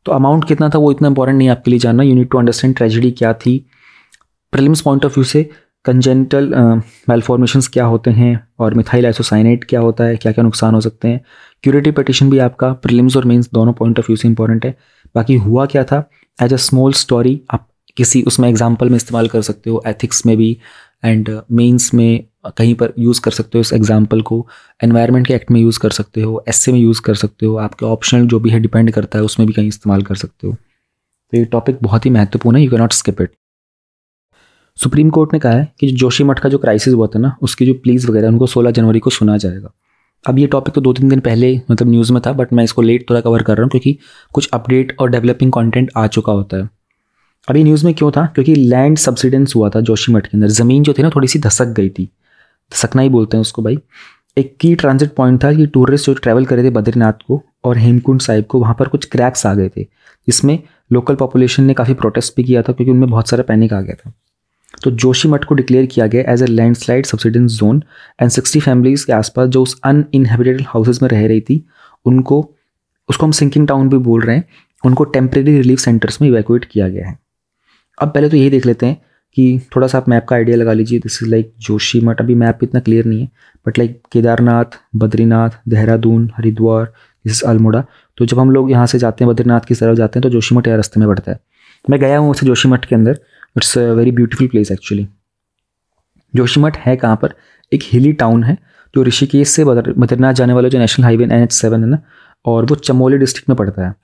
Speaker 1: तो अमाउंट कितना था वो इतना इंपॉर्टेंट नहीं आपके लिए जानना you need to understand tragedy क्या थी प्रिलिम्स पॉइंट ऑफ व्यू से कंजेंटल uh, क्या होते हैं और मिथाइल आइसोसाइनेट क्या होता है क्या क्या नुकसान हो सकते हैं क्यूरेटिव पटिशन भी आपका प्रिलिम्स और मेन्स दोनों पॉइंट ऑफ व्यू से इंपॉर्टेंट है बाकी हुआ क्या था एज अ स्मॉल स्टोरी आप किसी उसमें एग्जाम्पल में इस्तेमाल कर सकते हो एथिक्स में भी एंड मेंस में कहीं पर यूज़ कर सकते हो इस एग्जाम्पल को एनवायरमेंट के एक्ट में यूज़ कर सकते हो एस में यूज़ कर सकते हो आपके ऑप्शनल जो भी है डिपेंड करता है उसमें भी कहीं इस्तेमाल कर सकते हो तो ये टॉपिक बहुत ही महत्वपूर्ण है you can not skip it supreme court ने कहा है कि जोशी मठ का जो क्राइसिस हुआ था ना उसकी जो प्लीज़ वगैरह उनको सोलह जनवरी को सुना जाएगा अब ये टॉपिक तो दो तीन दिन पहले मतलब न्यूज़ में था बट मैं इसको लेट थोड़ा कवर कर रहा हूँ क्योंकि कुछ अपडेट और डेवलपिंग कंटेंट आ चुका होता है अभी न्यूज़ में क्यों था क्योंकि लैंड सब्सिडेंस हुआ था मठ के अंदर ज़मीन जो थी ना थोड़ी सी धसक गई थी सकना ही बोलते हैं उसको भाई एक की ट्रांजिट पॉइंट था कि टूरिस्ट जो ट्रैवल कर रहे थे बद्रीनाथ को और हेमकुंड साहिब को वहाँ पर कुछ क्रैक्स आ गए थे जिसमें लोकल पॉपुलेशन ने काफ़ी प्रोटेस्ट भी किया था क्योंकि उनमें बहुत सारा पैनिक आ गया था तो जोशी मठ को डिक्लेयर किया गया as a landslide subsidence zone and sixty families के आसपास जो उस अन इनहेबिटेड हाउसेज में रह रही थी उनको उसको हम सिंकिंग टाउन भी बोल रहे हैं उनको टेम्प्रेरी रिलीफ सेंटर्स में इवैक्यूएट किया गया है अब पहले तो यही देख लेते हैं कि थोड़ा सा आप मैप का आइडिया लगा लीजिए दिस इज़ लाइक जोशी मठ अभी मैप इतना क्लियर नहीं है but like Kedarnath Badrinath Dehradun Haridwar this is Almora तो जब हम लोग यहाँ से जाते हैं बद्रीनाथ की तरफ जाते हैं तो जोशी मठ या रस्ते में बढ़ता है मैं गया हूँ उसे जोशी मठ के अंदर it's a very beautiful place actually Joshimath है कहाँ पर एक हिली टाउन है जो ऋषिकेश से बद्रीनाथ जाने वाला जो national highway N H seven है ना और वो चमोली डिस्ट्रिक्ट में पड़ता है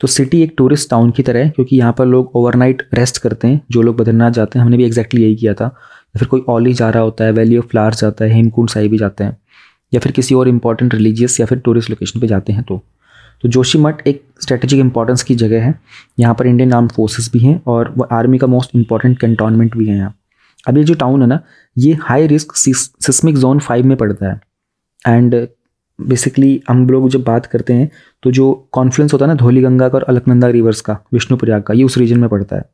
Speaker 1: तो सिटी एक टूरिस्ट टाउन की तरह है क्योंकि यहाँ पर लोग ओवरनाइट रेस्ट करते हैं जो लोग बद्रीनाथ जाते हैं हमने भी एग्जैक्टली यही किया था या फिर कोई ऑली जा रहा होता है वैली ऑफ फ्लावर्स जाता है हेमकुंड साहिब भी जाते हैं या फिर किसी और इंपॉर्टेंट रिलीजियस या फिर टूरिस्ट लोकेशन पर जाते हैं तो तो मठ एक स्ट्रेटेजिक इंपॉर्टेंस की जगह है यहाँ पर इंडियन आर्म फोर्सेस भी हैं और वो आर्मी का मोस्ट इंपॉर्टेंट कंटोनमेंट भी है यहाँ अब ये जो टाउन है ना ये high risk seismic zone five में पड़ता है एंड बेसिकली हम लोग जब बात करते हैं तो जो कॉन्फ्लुएंस होता है ना धोली गंगा का और अलकनंदा रिवर्स का विष्णुप्रयाग का ये उस रीजन में पड़ता है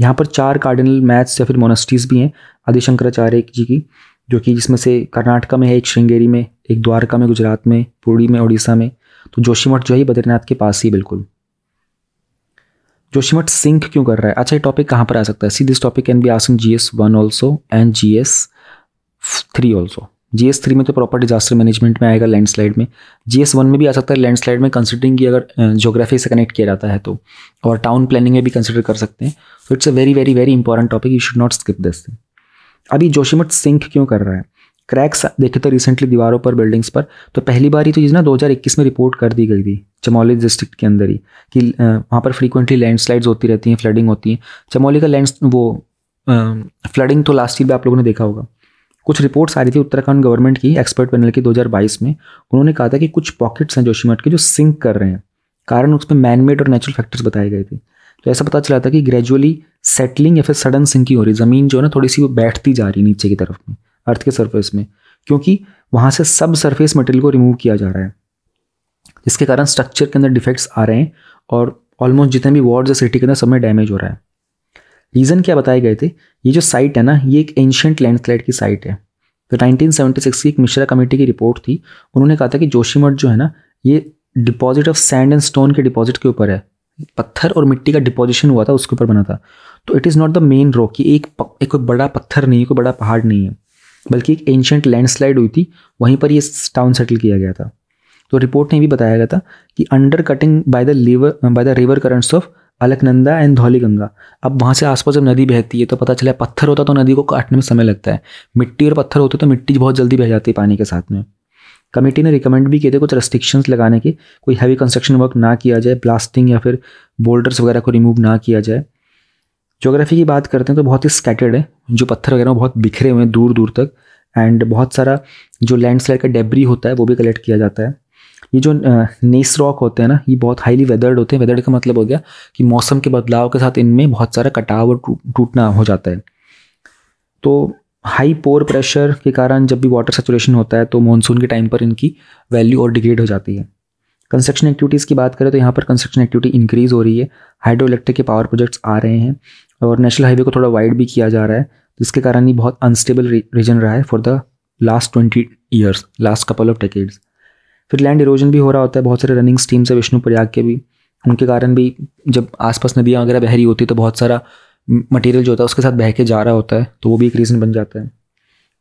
Speaker 1: यहाँ पर चार कार्डिनल मैथ्स या फिर मोनस्टीज़ भी हैं आदिशंकराचार्य जी की जो कि जिसमें से कर्नाटका में है एक श्रृंगेरी में एक द्वारका में गुजरात में पुरी में उड़ीसा में तो जोशीमठ जो है बद्रीनाथ के पास ही बिल्कुल जोशीमठ सिंक क्यों कर रहा है अच्छा ये टॉपिक कहाँ पर आ सकता है see this topic can be asked in G S one also and G S three also G S three में तो प्रॉपर डिजास्टर मैनेजमेंट में आएगा लैंडस्लाइड में जी एस वन में भी आ सकता है लैंडस्लाइड में कंसिडरिंग की अगर जोग्राफी से कनेक्ट किया जाता है तो और टाउन प्लानिंग में भी कंसिडर कर सकते हैं तो it's a very very very important topic you should not skip this अभी जोशीमठ सिंह क्यों कर रहा है क्रैक्स देखे तो रिसेंटली दीवारों पर बिल्डिंग्स पर तो पहली बार ही तो चीज़ ना इक्कीस में रिपोर्ट कर दी गई थी चमोली डिस्ट्रिक्ट के अंदर ही कि वहाँ पर फ्रीक्वेंटली लैंडस्लाइड्स होती रहती हैं फ्लडिंग होती हैं चमोली का लैंड वो फ्लडिंग तो लास्ट ईयर भी आप लोगों ने देखा होगा कुछ रिपोर्ट्स आ रही थी उत्तराखंड गवर्नमेंट की एक्सपर्ट पैनल की 2022 में उन्होंने कहा था कि कुछ पॉकेट्स हैं जोशीमठ के जो सिंक कर रहे हैं कारण उसमें मैनमेड और नेचुरल फैक्टर्स बताए गए थे तो ऐसा पता चला था कि ग्रेजुअली सेटलिंग या फिर सडन सिंकिंग हो रही ज़मीन जो है ना थोड़ी सी वो बैठती जा रही है नीचे की तरफ में अर्थ के सर्फेस में क्योंकि वहाँ से सब सर्फेस मटेरियल को रिमूव किया जा रहा है जिसके कारण स्ट्रक्चर के अंदर डिफेक्ट्स आ रहे हैं और ऑलमोस्ट जितने भी वार्ड्स है सिटी के अंदर सब में डैमेज हो रहा है रीज़न क्या बताए गए थे ये जो साइट है ना ये एक एंशियंट लैंडस्लाइड की साइट है तो 1976 की एक मिश्रा कमेटी की रिपोर्ट थी उन्होंने कहा था कि जोशीमठ जो है ना ये deposit of sand and stone के डिपॉजिट के ऊपर है पत्थर और मिट्टी का डिपोजिशन हुआ था उसके ऊपर बना था तो it is not the main rock ये एक एक कोई बड़ा पत्थर नहीं है कोई बड़ा पहाड़ नहीं है बल्कि एक एंशंट लैंडस्लाइड हुई थी वहीं पर ये टाउन सेटल किया गया था तो रिपोर्ट में भी बताया गया था कि undercutting by the river by the river currents of Alaknanda and Dhauli Ganga अब वहाँ से आसपास जब नदी बहती है तो पता चला पत्थर होता तो नदी को काटने में समय लगता है मिट्टी और पत्थर होते तो मिट्टी बहुत जल्दी बह जाती है पानी के साथ में कमेटी ने रिकमेंड भी किए थे कुछ रेस्ट्रिक्शंस लगाने के कोई हैवी कंस्ट्रक्शन वर्क ना किया जाए ब्लास्टिंग या फिर बोल्डर्स वगैरह को रिमूव ना किया जाए जोग्राफी की बात करते हैं तो बहुत ही स्कैटर्ड है जो पत्थर वगैरह बहुत बिखरे हुए हैं दूर दूर तक एंड बहुत सारा जो लैंडस्लाइड का डेबरी होता है वो भी कलेक्ट किया जाता है ये जो नेस रॉक होते हैं ना ये बहुत हाईली वेदर्ड होते हैं वेदर्ड का मतलब हो गया कि मौसम के बदलाव के साथ इनमें बहुत सारा कटाव और टूटना हो जाता है तो हाई पोर प्रेशर के कारण जब भी वाटर सेचुरेशन होता है तो मानसून के टाइम पर इनकी वैल्यू और डिग्रेड हो जाती है कंस्ट्रक्शन एक्टिविटीज़ की बात करें तो यहाँ पर कंस्ट्रक्शन एक्टिविटी इंक्रीज़ हो रही है हाइड्रो इलेक्ट्रिक के पावर प्रोजेक्ट्स आ रहे हैं और नेशनल हाईवे को थोड़ा वाइड भी किया जा रहा है जिसके कारण ये बहुत अनस्टेबल रीजन रहा है for the last twenty years last couple of decades फिर लैंड इरोजन भी हो रहा होता है बहुत सारे रनिंग स्टीम्स है विष्णु प्रयाग के भी उनके कारण भी जब आसपास नदियाँ वगैरह बह रही होती है तो बहुत सारा मटेरियल जो होता है उसके साथ बह के जा रहा होता है तो वो भी एक रीज़न बन जाता है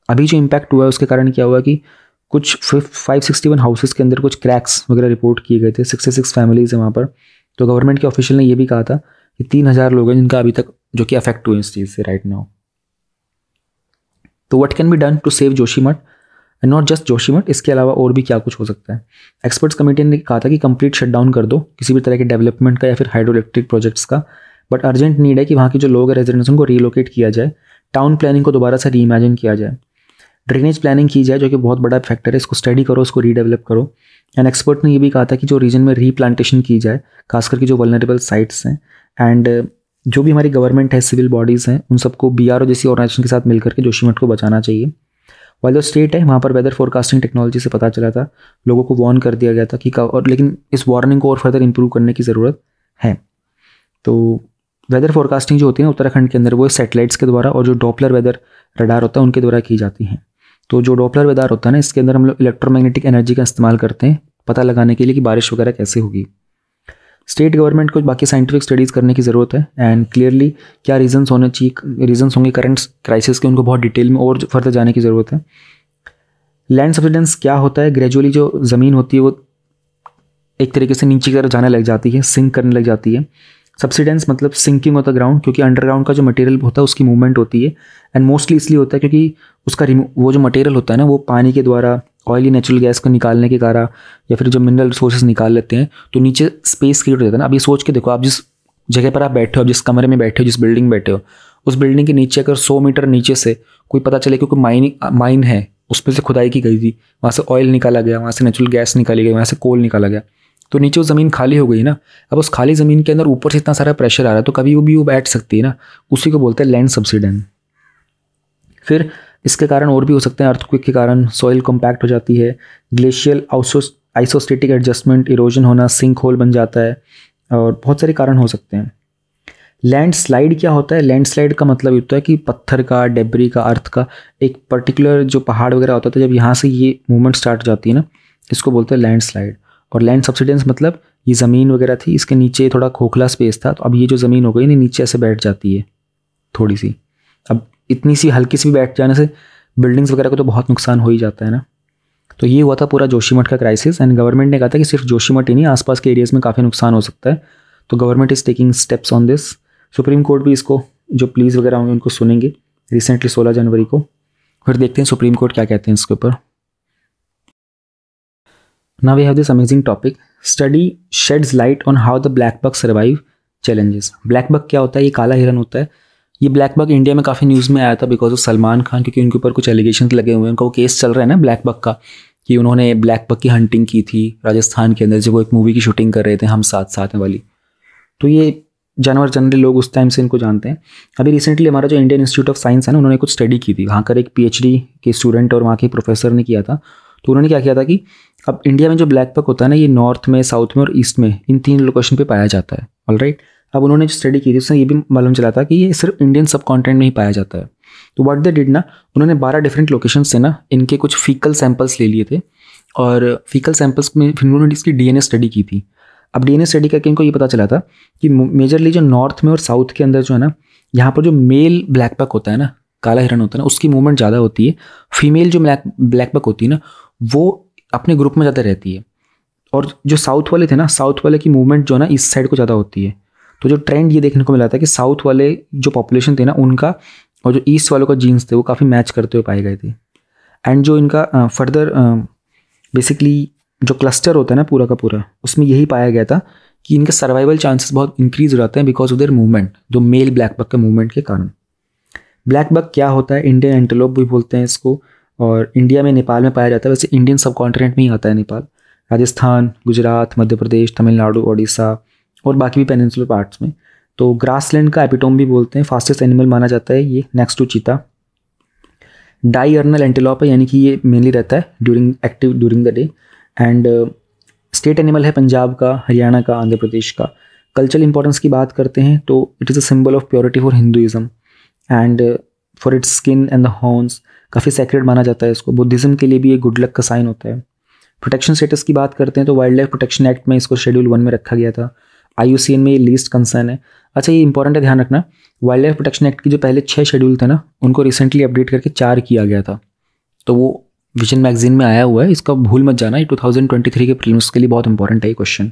Speaker 1: अभी जो इम्पैक्ट हुआ है उसके कारण क्या हुआ कि कुछ फाइव सिक्सटी वन हाउसेज़ के अंदर कुछ क्रैक्स वगैरह रिपोर्ट किए गए थे सिक्सटी सिक्स फैमिलीज़ हैं वहाँ पर तो गवर्नमेंट के ऑफिशियल ने ये भी कहा था कि तीन हज़ार लोग हैं जिनका अभी तक जो कि अफेक्ट हुए इस चीज़ से राइट नाउ तो what can be done to save Joshimath and not just Joshimath इसके अलावा और भी क्या कुछ हो सकता है एक्सपर्ट्स कमेटी ने कहा था कि कंप्लीट शटडाउन कर दो किसी भी तरह के डेवलपमेंट का या फिर हाइड्रो इलेक्ट्रिक प्रोजेक्ट्स का बट अर्जेंट नीड है कि वहाँ के जो लोग हैं रेजिडेंट्स उनको रीलोकेट किया जाए टाउन प्लानिंग को दोबारा से रीइमेजिन किया जाए ड्रेनेज प्लानिंग की जाए जो कि बहुत बड़ा फैक्टर है इसको स्टडी करो इसको रीडेवलप करो एंड एक्सपर्ट ने ये भी कहा था कि जो रीजन में रीप्लांटेशन की जाए खास करके जो वलनरेबल साइट्स हैं एंड जो भी हमारी गवर्नमेंट है सिविल बॉडीज़ हैं उन सबको बी आर ओ जैसी ऑर्गेनाइजेशन के साथ मिलकर के जोशीमठ को बचाना चाहिए वाइल द स्टेट है वहाँ पर वेदर फोरकास्टिंग टेक्नोलॉजी से पता चला था लोगों को वार्न कर दिया गया था कि और लेकिन इस वार्निंग को और फर्दर इम्प्रूव करने की ज़रूरत है तो वेदर फोरकास्टिंग जो होती है उत्तराखंड के अंदर वो सैटेलाइट्स के द्वारा और जो डॉपलर वेदर रडार होता है उनके द्वारा की जाती है तो जो डॉपलर वेदार होता है ना इसके अंदर हम लोग इलेक्ट्रोमैग्नेटिक एनर्जी का इस्तेमाल करते हैं पता लगाने के लिए कि बारिश वगैरह कैसे होगी स्टेट गवर्नमेंट को बाकी साइंटिफिक स्टडीज़ करने की ज़रूरत है एंड क्लियरली क्या रीजंस होने चाहिए रीजंस होंगे करंट क्राइसिस के उनको बहुत डिटेल में और फर्दर जाने की ज़रूरत है लैंड सब्सिडेंस क्या होता है ग्रेजुअली जो ज़मीन होती है वो एक तरीके से नीचे की तरफ जाने लग जाती है सिंक करने लग जाती है सब्सिडेंस मतलब सिंकिंग ऑफ द ग्राउंड क्योंकि अंडरग्राउंड का जो मटेरियल होता है उसकी मूवमेंट होती है एंड मोस्टली इसलिए होता है क्योंकि उसका वो जो मटेरियल होता है ना वो पानी के द्वारा ऑयली नेचुरल गैस को निकालने के कारण या फिर जो मिनरल रिसोर्सेज निकाल लेते हैं तो नीचे स्पेस क्रिएट हो जाता है ना अब ये सोच के देखो आप जिस जगह पर आप बैठे हो जिस कमरे में बैठे हो जिस बिल्डिंग में बैठे हो उस बिल्डिंग के नीचे अगर सौ मीटर नीचे से कोई पता चले कि कोई माइन माइन है उसमें से खुदाई की गई थी वहाँ से ऑयल निकाला गया वहाँ से नेचुरल गैस निकाली गई वहाँ से कोल निकाला गया तो नीचे वो ज़मीन खाली हो गई ना अब उस खाली ज़मीन के अंदर ऊपर से इतना सारा प्रेशर आ रहा है तो कभी वो भी वो बैठ सकती है ना उसी को बोलते हैं लैंड सब्सिडन फिर इसके कारण और भी हो सकते हैं अर्थक्विक के कारण सॉइल कॉम्पैक्ट हो जाती है ग्लेशियल आइसोस्टेटिक एडजस्टमेंट इरोजन होना सिंक होल बन जाता है और बहुत सारे कारण हो सकते हैं लैंड स्लाइड क्या होता है लैंड स्लाइड का मतलब होता है कि पत्थर का डेबरी का अर्थ का एक पर्टिकुलर जो पहाड़ वगैरह होता था जब यहाँ से ये मूवमेंट स्टार्ट हो जाती है ना इसको बोलते हैं लैंड स्लाइड और लैंड सब्सिडेंस मतलब ये ज़मीन वगैरह थी इसके नीचे थोड़ा खोखला स्पेस था तो अब ये जो ज़मीन हो गई ना नीचे ऐसे बैठ जाती है थोड़ी सी अब इतनी सी हल्की सी भी बैठ जाने से बिल्डिंग्स वगैरह को तो बहुत नुकसान हो ही जाता है ना तो ये हुआ था पूरा जोशीमठ का क्राइसिस एंड गवर्नमेंट ने कहा था कि सिर्फ जोशीमठ ही नहीं आसपास के एरियाज़ में काफ़ी नुकसान हो सकता है तो government is taking steps on this supreme court भी इसको जो प्लीज़ वगैरह होंगे उनको सुनेंगे रिसेंटली सोलह जनवरी को फिर देखते हैं सुप्रीम कोर्ट क्या कहते हैं इसके ऊपर Now we have this amazing topic. Study sheds light on how the black buck survive challenges. Black buck क्या होता है ये काला हिरन होता है ये ब्लैक बग इंडिया में काफ़ी न्यूज़ में आया था बिकॉज ऑफ सलमान खान क्योंकि उनके ऊपर कुछ एलिगेशन लगे हुए हैं उनका वो केस चल रहा है ना ब्लैक बक का कि उन्होंने ब्लैक बग की हंटिंग की थी राजस्थान के अंदर जब वो एक मूवी की शूटिंग कर रहे थे हम साथ साथ हैं वाली तो ये जानवर जनरली लोग उस टाइम से इनको जानते हैं अभी रिसेंटली हमारा जो इंडियन इंस्टीट्यूट ऑफ साइंस है ना उन्होंने कुछ स्टडी की थी वहाँ कर एक पी के स्टूडेंट और वहाँ के प्रोफेसर ने किया था तो उन्होंने क्या किया था कि अब इंडिया में जो ब्लैक पक होता है ना ये नॉर्थ में साउथ में और ईस्ट में इन तीन लोकेशन पे पाया जाता है ऑल राइट अब उन्होंने जो स्टडी की थी उसमें ये भी मालूम चला था कि ये सिर्फ इंडियन सब कॉन्टिनेंट में ही पाया जाता है तो व्हाट दे डिड ना उन्होंने बारह डिफरेंट लोकेशन से ना इनके कुछ फीकल सैम्पल्स ले लिए थे और फीकल सैम्पल्स में फिर उन्होंने इसकी डीएनए स्टडी की थी अब डीएनए स्टडी करके इनको ये पता चला था कि मेजरली जो नॉर्थ में और साउथ के अंदर जो है ना यहाँ पर जो मेल ब्लैक पक होता है ना काला हिरण होता है ना उसकी मूवमेंट ज़्यादा होती है फीमेल जो ब्लैक ब्लैक पक होती है ना वो अपने ग्रुप में ज़्यादा रहती है और जो साउथ वाले थे ना साउथ वाले की मूवमेंट जो है ना इस साइड को ज़्यादा होती है तो जो ट्रेंड ये देखने को मिला था कि साउथ वाले जो पॉपुलेशन थे ना उनका और जो ईस्ट वालों का जीन्स थे वो काफ़ी मैच करते हुए पाए गए थे एंड जो इनका फर्दर बेसिकली जो क्लस्टर होता है ना पूरा का पूरा उसमें यही पाया गया था कि इनके सर्वाइवल चांसेस बहुत इंक्रीज हो जाते हैं बिकॉज ऑफ देयर मूवमेंट जो मेल ब्लैक बक के मूवमेंट के कारण ब्लैक बक क्या होता है इंडियन एंटेलोप भी बोलते हैं इसको और इंडिया में नेपाल में पाया जाता है वैसे इंडियन सब कॉन्टिनेंट में ही आता है नेपाल राजस्थान गुजरात मध्य प्रदेश तमिलनाडु उड़ीसा और बाकी भी पेनिनसुलर पार्ट्स में तो ग्रासलैंड का एपिटोम भी बोलते हैं फास्टेस्ट एनिमल माना जाता है ये next to cheetah diurnal antelope है यानी कि ये मेनली रहता है during active during the day and state animal है पंजाब का हरियाणा का आंध्र प्रदेश का कल्चरल इंपॉर्टेंस की बात करते हैं तो it is a symbol of purity for Hinduism and for its skin and the horns काफ़ी सेक्रेड माना जाता है इसको बुद्धिज़्म के लिए भी ये गुड लक का साइन होता है प्रोटेक्शन स्टेटस की बात करते हैं तो वाइल्ड लाइफ प्रोटेक्शन एक्ट में इसको शेड्यूल वन में रखा गया था आई में ये लीस्ट कंसर्न है अच्छा ये इंपॉर्टेंट है ध्यान रखना वाइल्ड लाइफ प्रोटेक्शन एक्ट की जो पहले छः शेड्यूल थे ना उनको रिसेंटली अपडेट करके चार किया गया था तो वो विजन मैगजीन में आया हुआ है इसका भूल मत जाना ये 2023 के प्रीलिम्स के लिए बहुत इंपॉर्टेंट है ये क्वेश्चन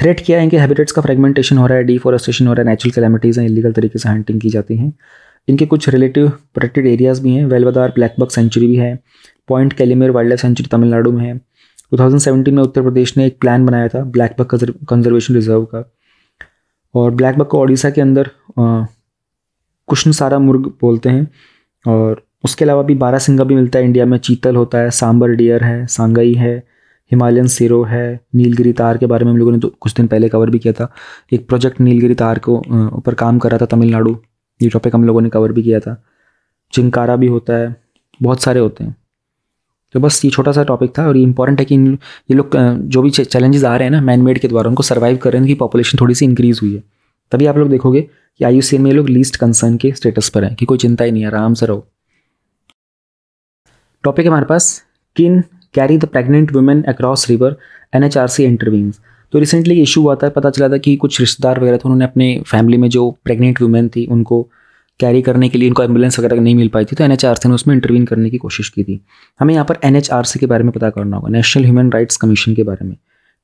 Speaker 1: थ्रेट किया है इनके हैबिटेट्स का फ्रेगमेंटेशन हो रहा है डिफॉरेस्टेशन हो रहा है नेचुरल कैलामिटीज़ हैं इलीगल तरीके से हंटिंग की जाती हैं इनके कुछ रिलेटिव प्रोटेक्टेड एरियाज़ भी हैं वेलवदार ब्लैक सेंचुरी भी है point Calimere wildlife sanctuary Tamil Nadu में है 2017 में उत्तर प्रदेश ने एक प्लान बनाया था ब्लैक बक कंजर्वेशन रिजर्व का और ब्लैक बक को ओडिशा के अंदर कुशन सारा मुर्ग बोलते हैं और उसके अलावा भी बारह सिंगा भी मिलता है इंडिया में चीतल होता है सांबर डियर है सांगई है हिमालयन सिरो है नीलगिरी तार के बारे में हम लोगों ने तो कुछ दिन पहले कवर भी किया था एक प्रोजेक्ट नीलगिरी तार को ऊपर काम कर रहा था तमिलनाडु ये टॉपिक हम लोगों ने कवर भी किया था चिंकारा भी होता है बहुत सारे होते हैं तो बस ये छोटा सा टॉपिक था और ये इंपॉर्टेंट है कि ये लोग जो भी चैलेंजेस आ रहे हैं ना मैन मेड के द्वारा उनको सर्वाइव कर रहे हैं उनकी पॉपुलेशन थोड़ी सी इंक्रीज़ हुई है तभी आप लोग देखोगे कि आई में ये लोग लीस्ट कंसर्न के स्टेटस पर हैं कि कोई चिंता ही नहीं है आराम से रहो टॉपिक हमारे पास can carry the pregnant women across river N H R C intervenes तो रिसेंटली इशू हुआ था पता चला था कि कुछ रिश्तेदार वगैरह थे उन्होंने अपने फैमिली में जो प्रेग्नेंट वुमेन थी उनको कैरी करने के लिए उनको एम्बुलेंस वगैरह नहीं मिल पाई थी तो एन ने उसमें इंटरवीन करने की कोशिश की थी हमें यहाँ पर एन के बारे में पता करना होगा नेशनल ह्यूमन राइट्स कमीशन के बारे में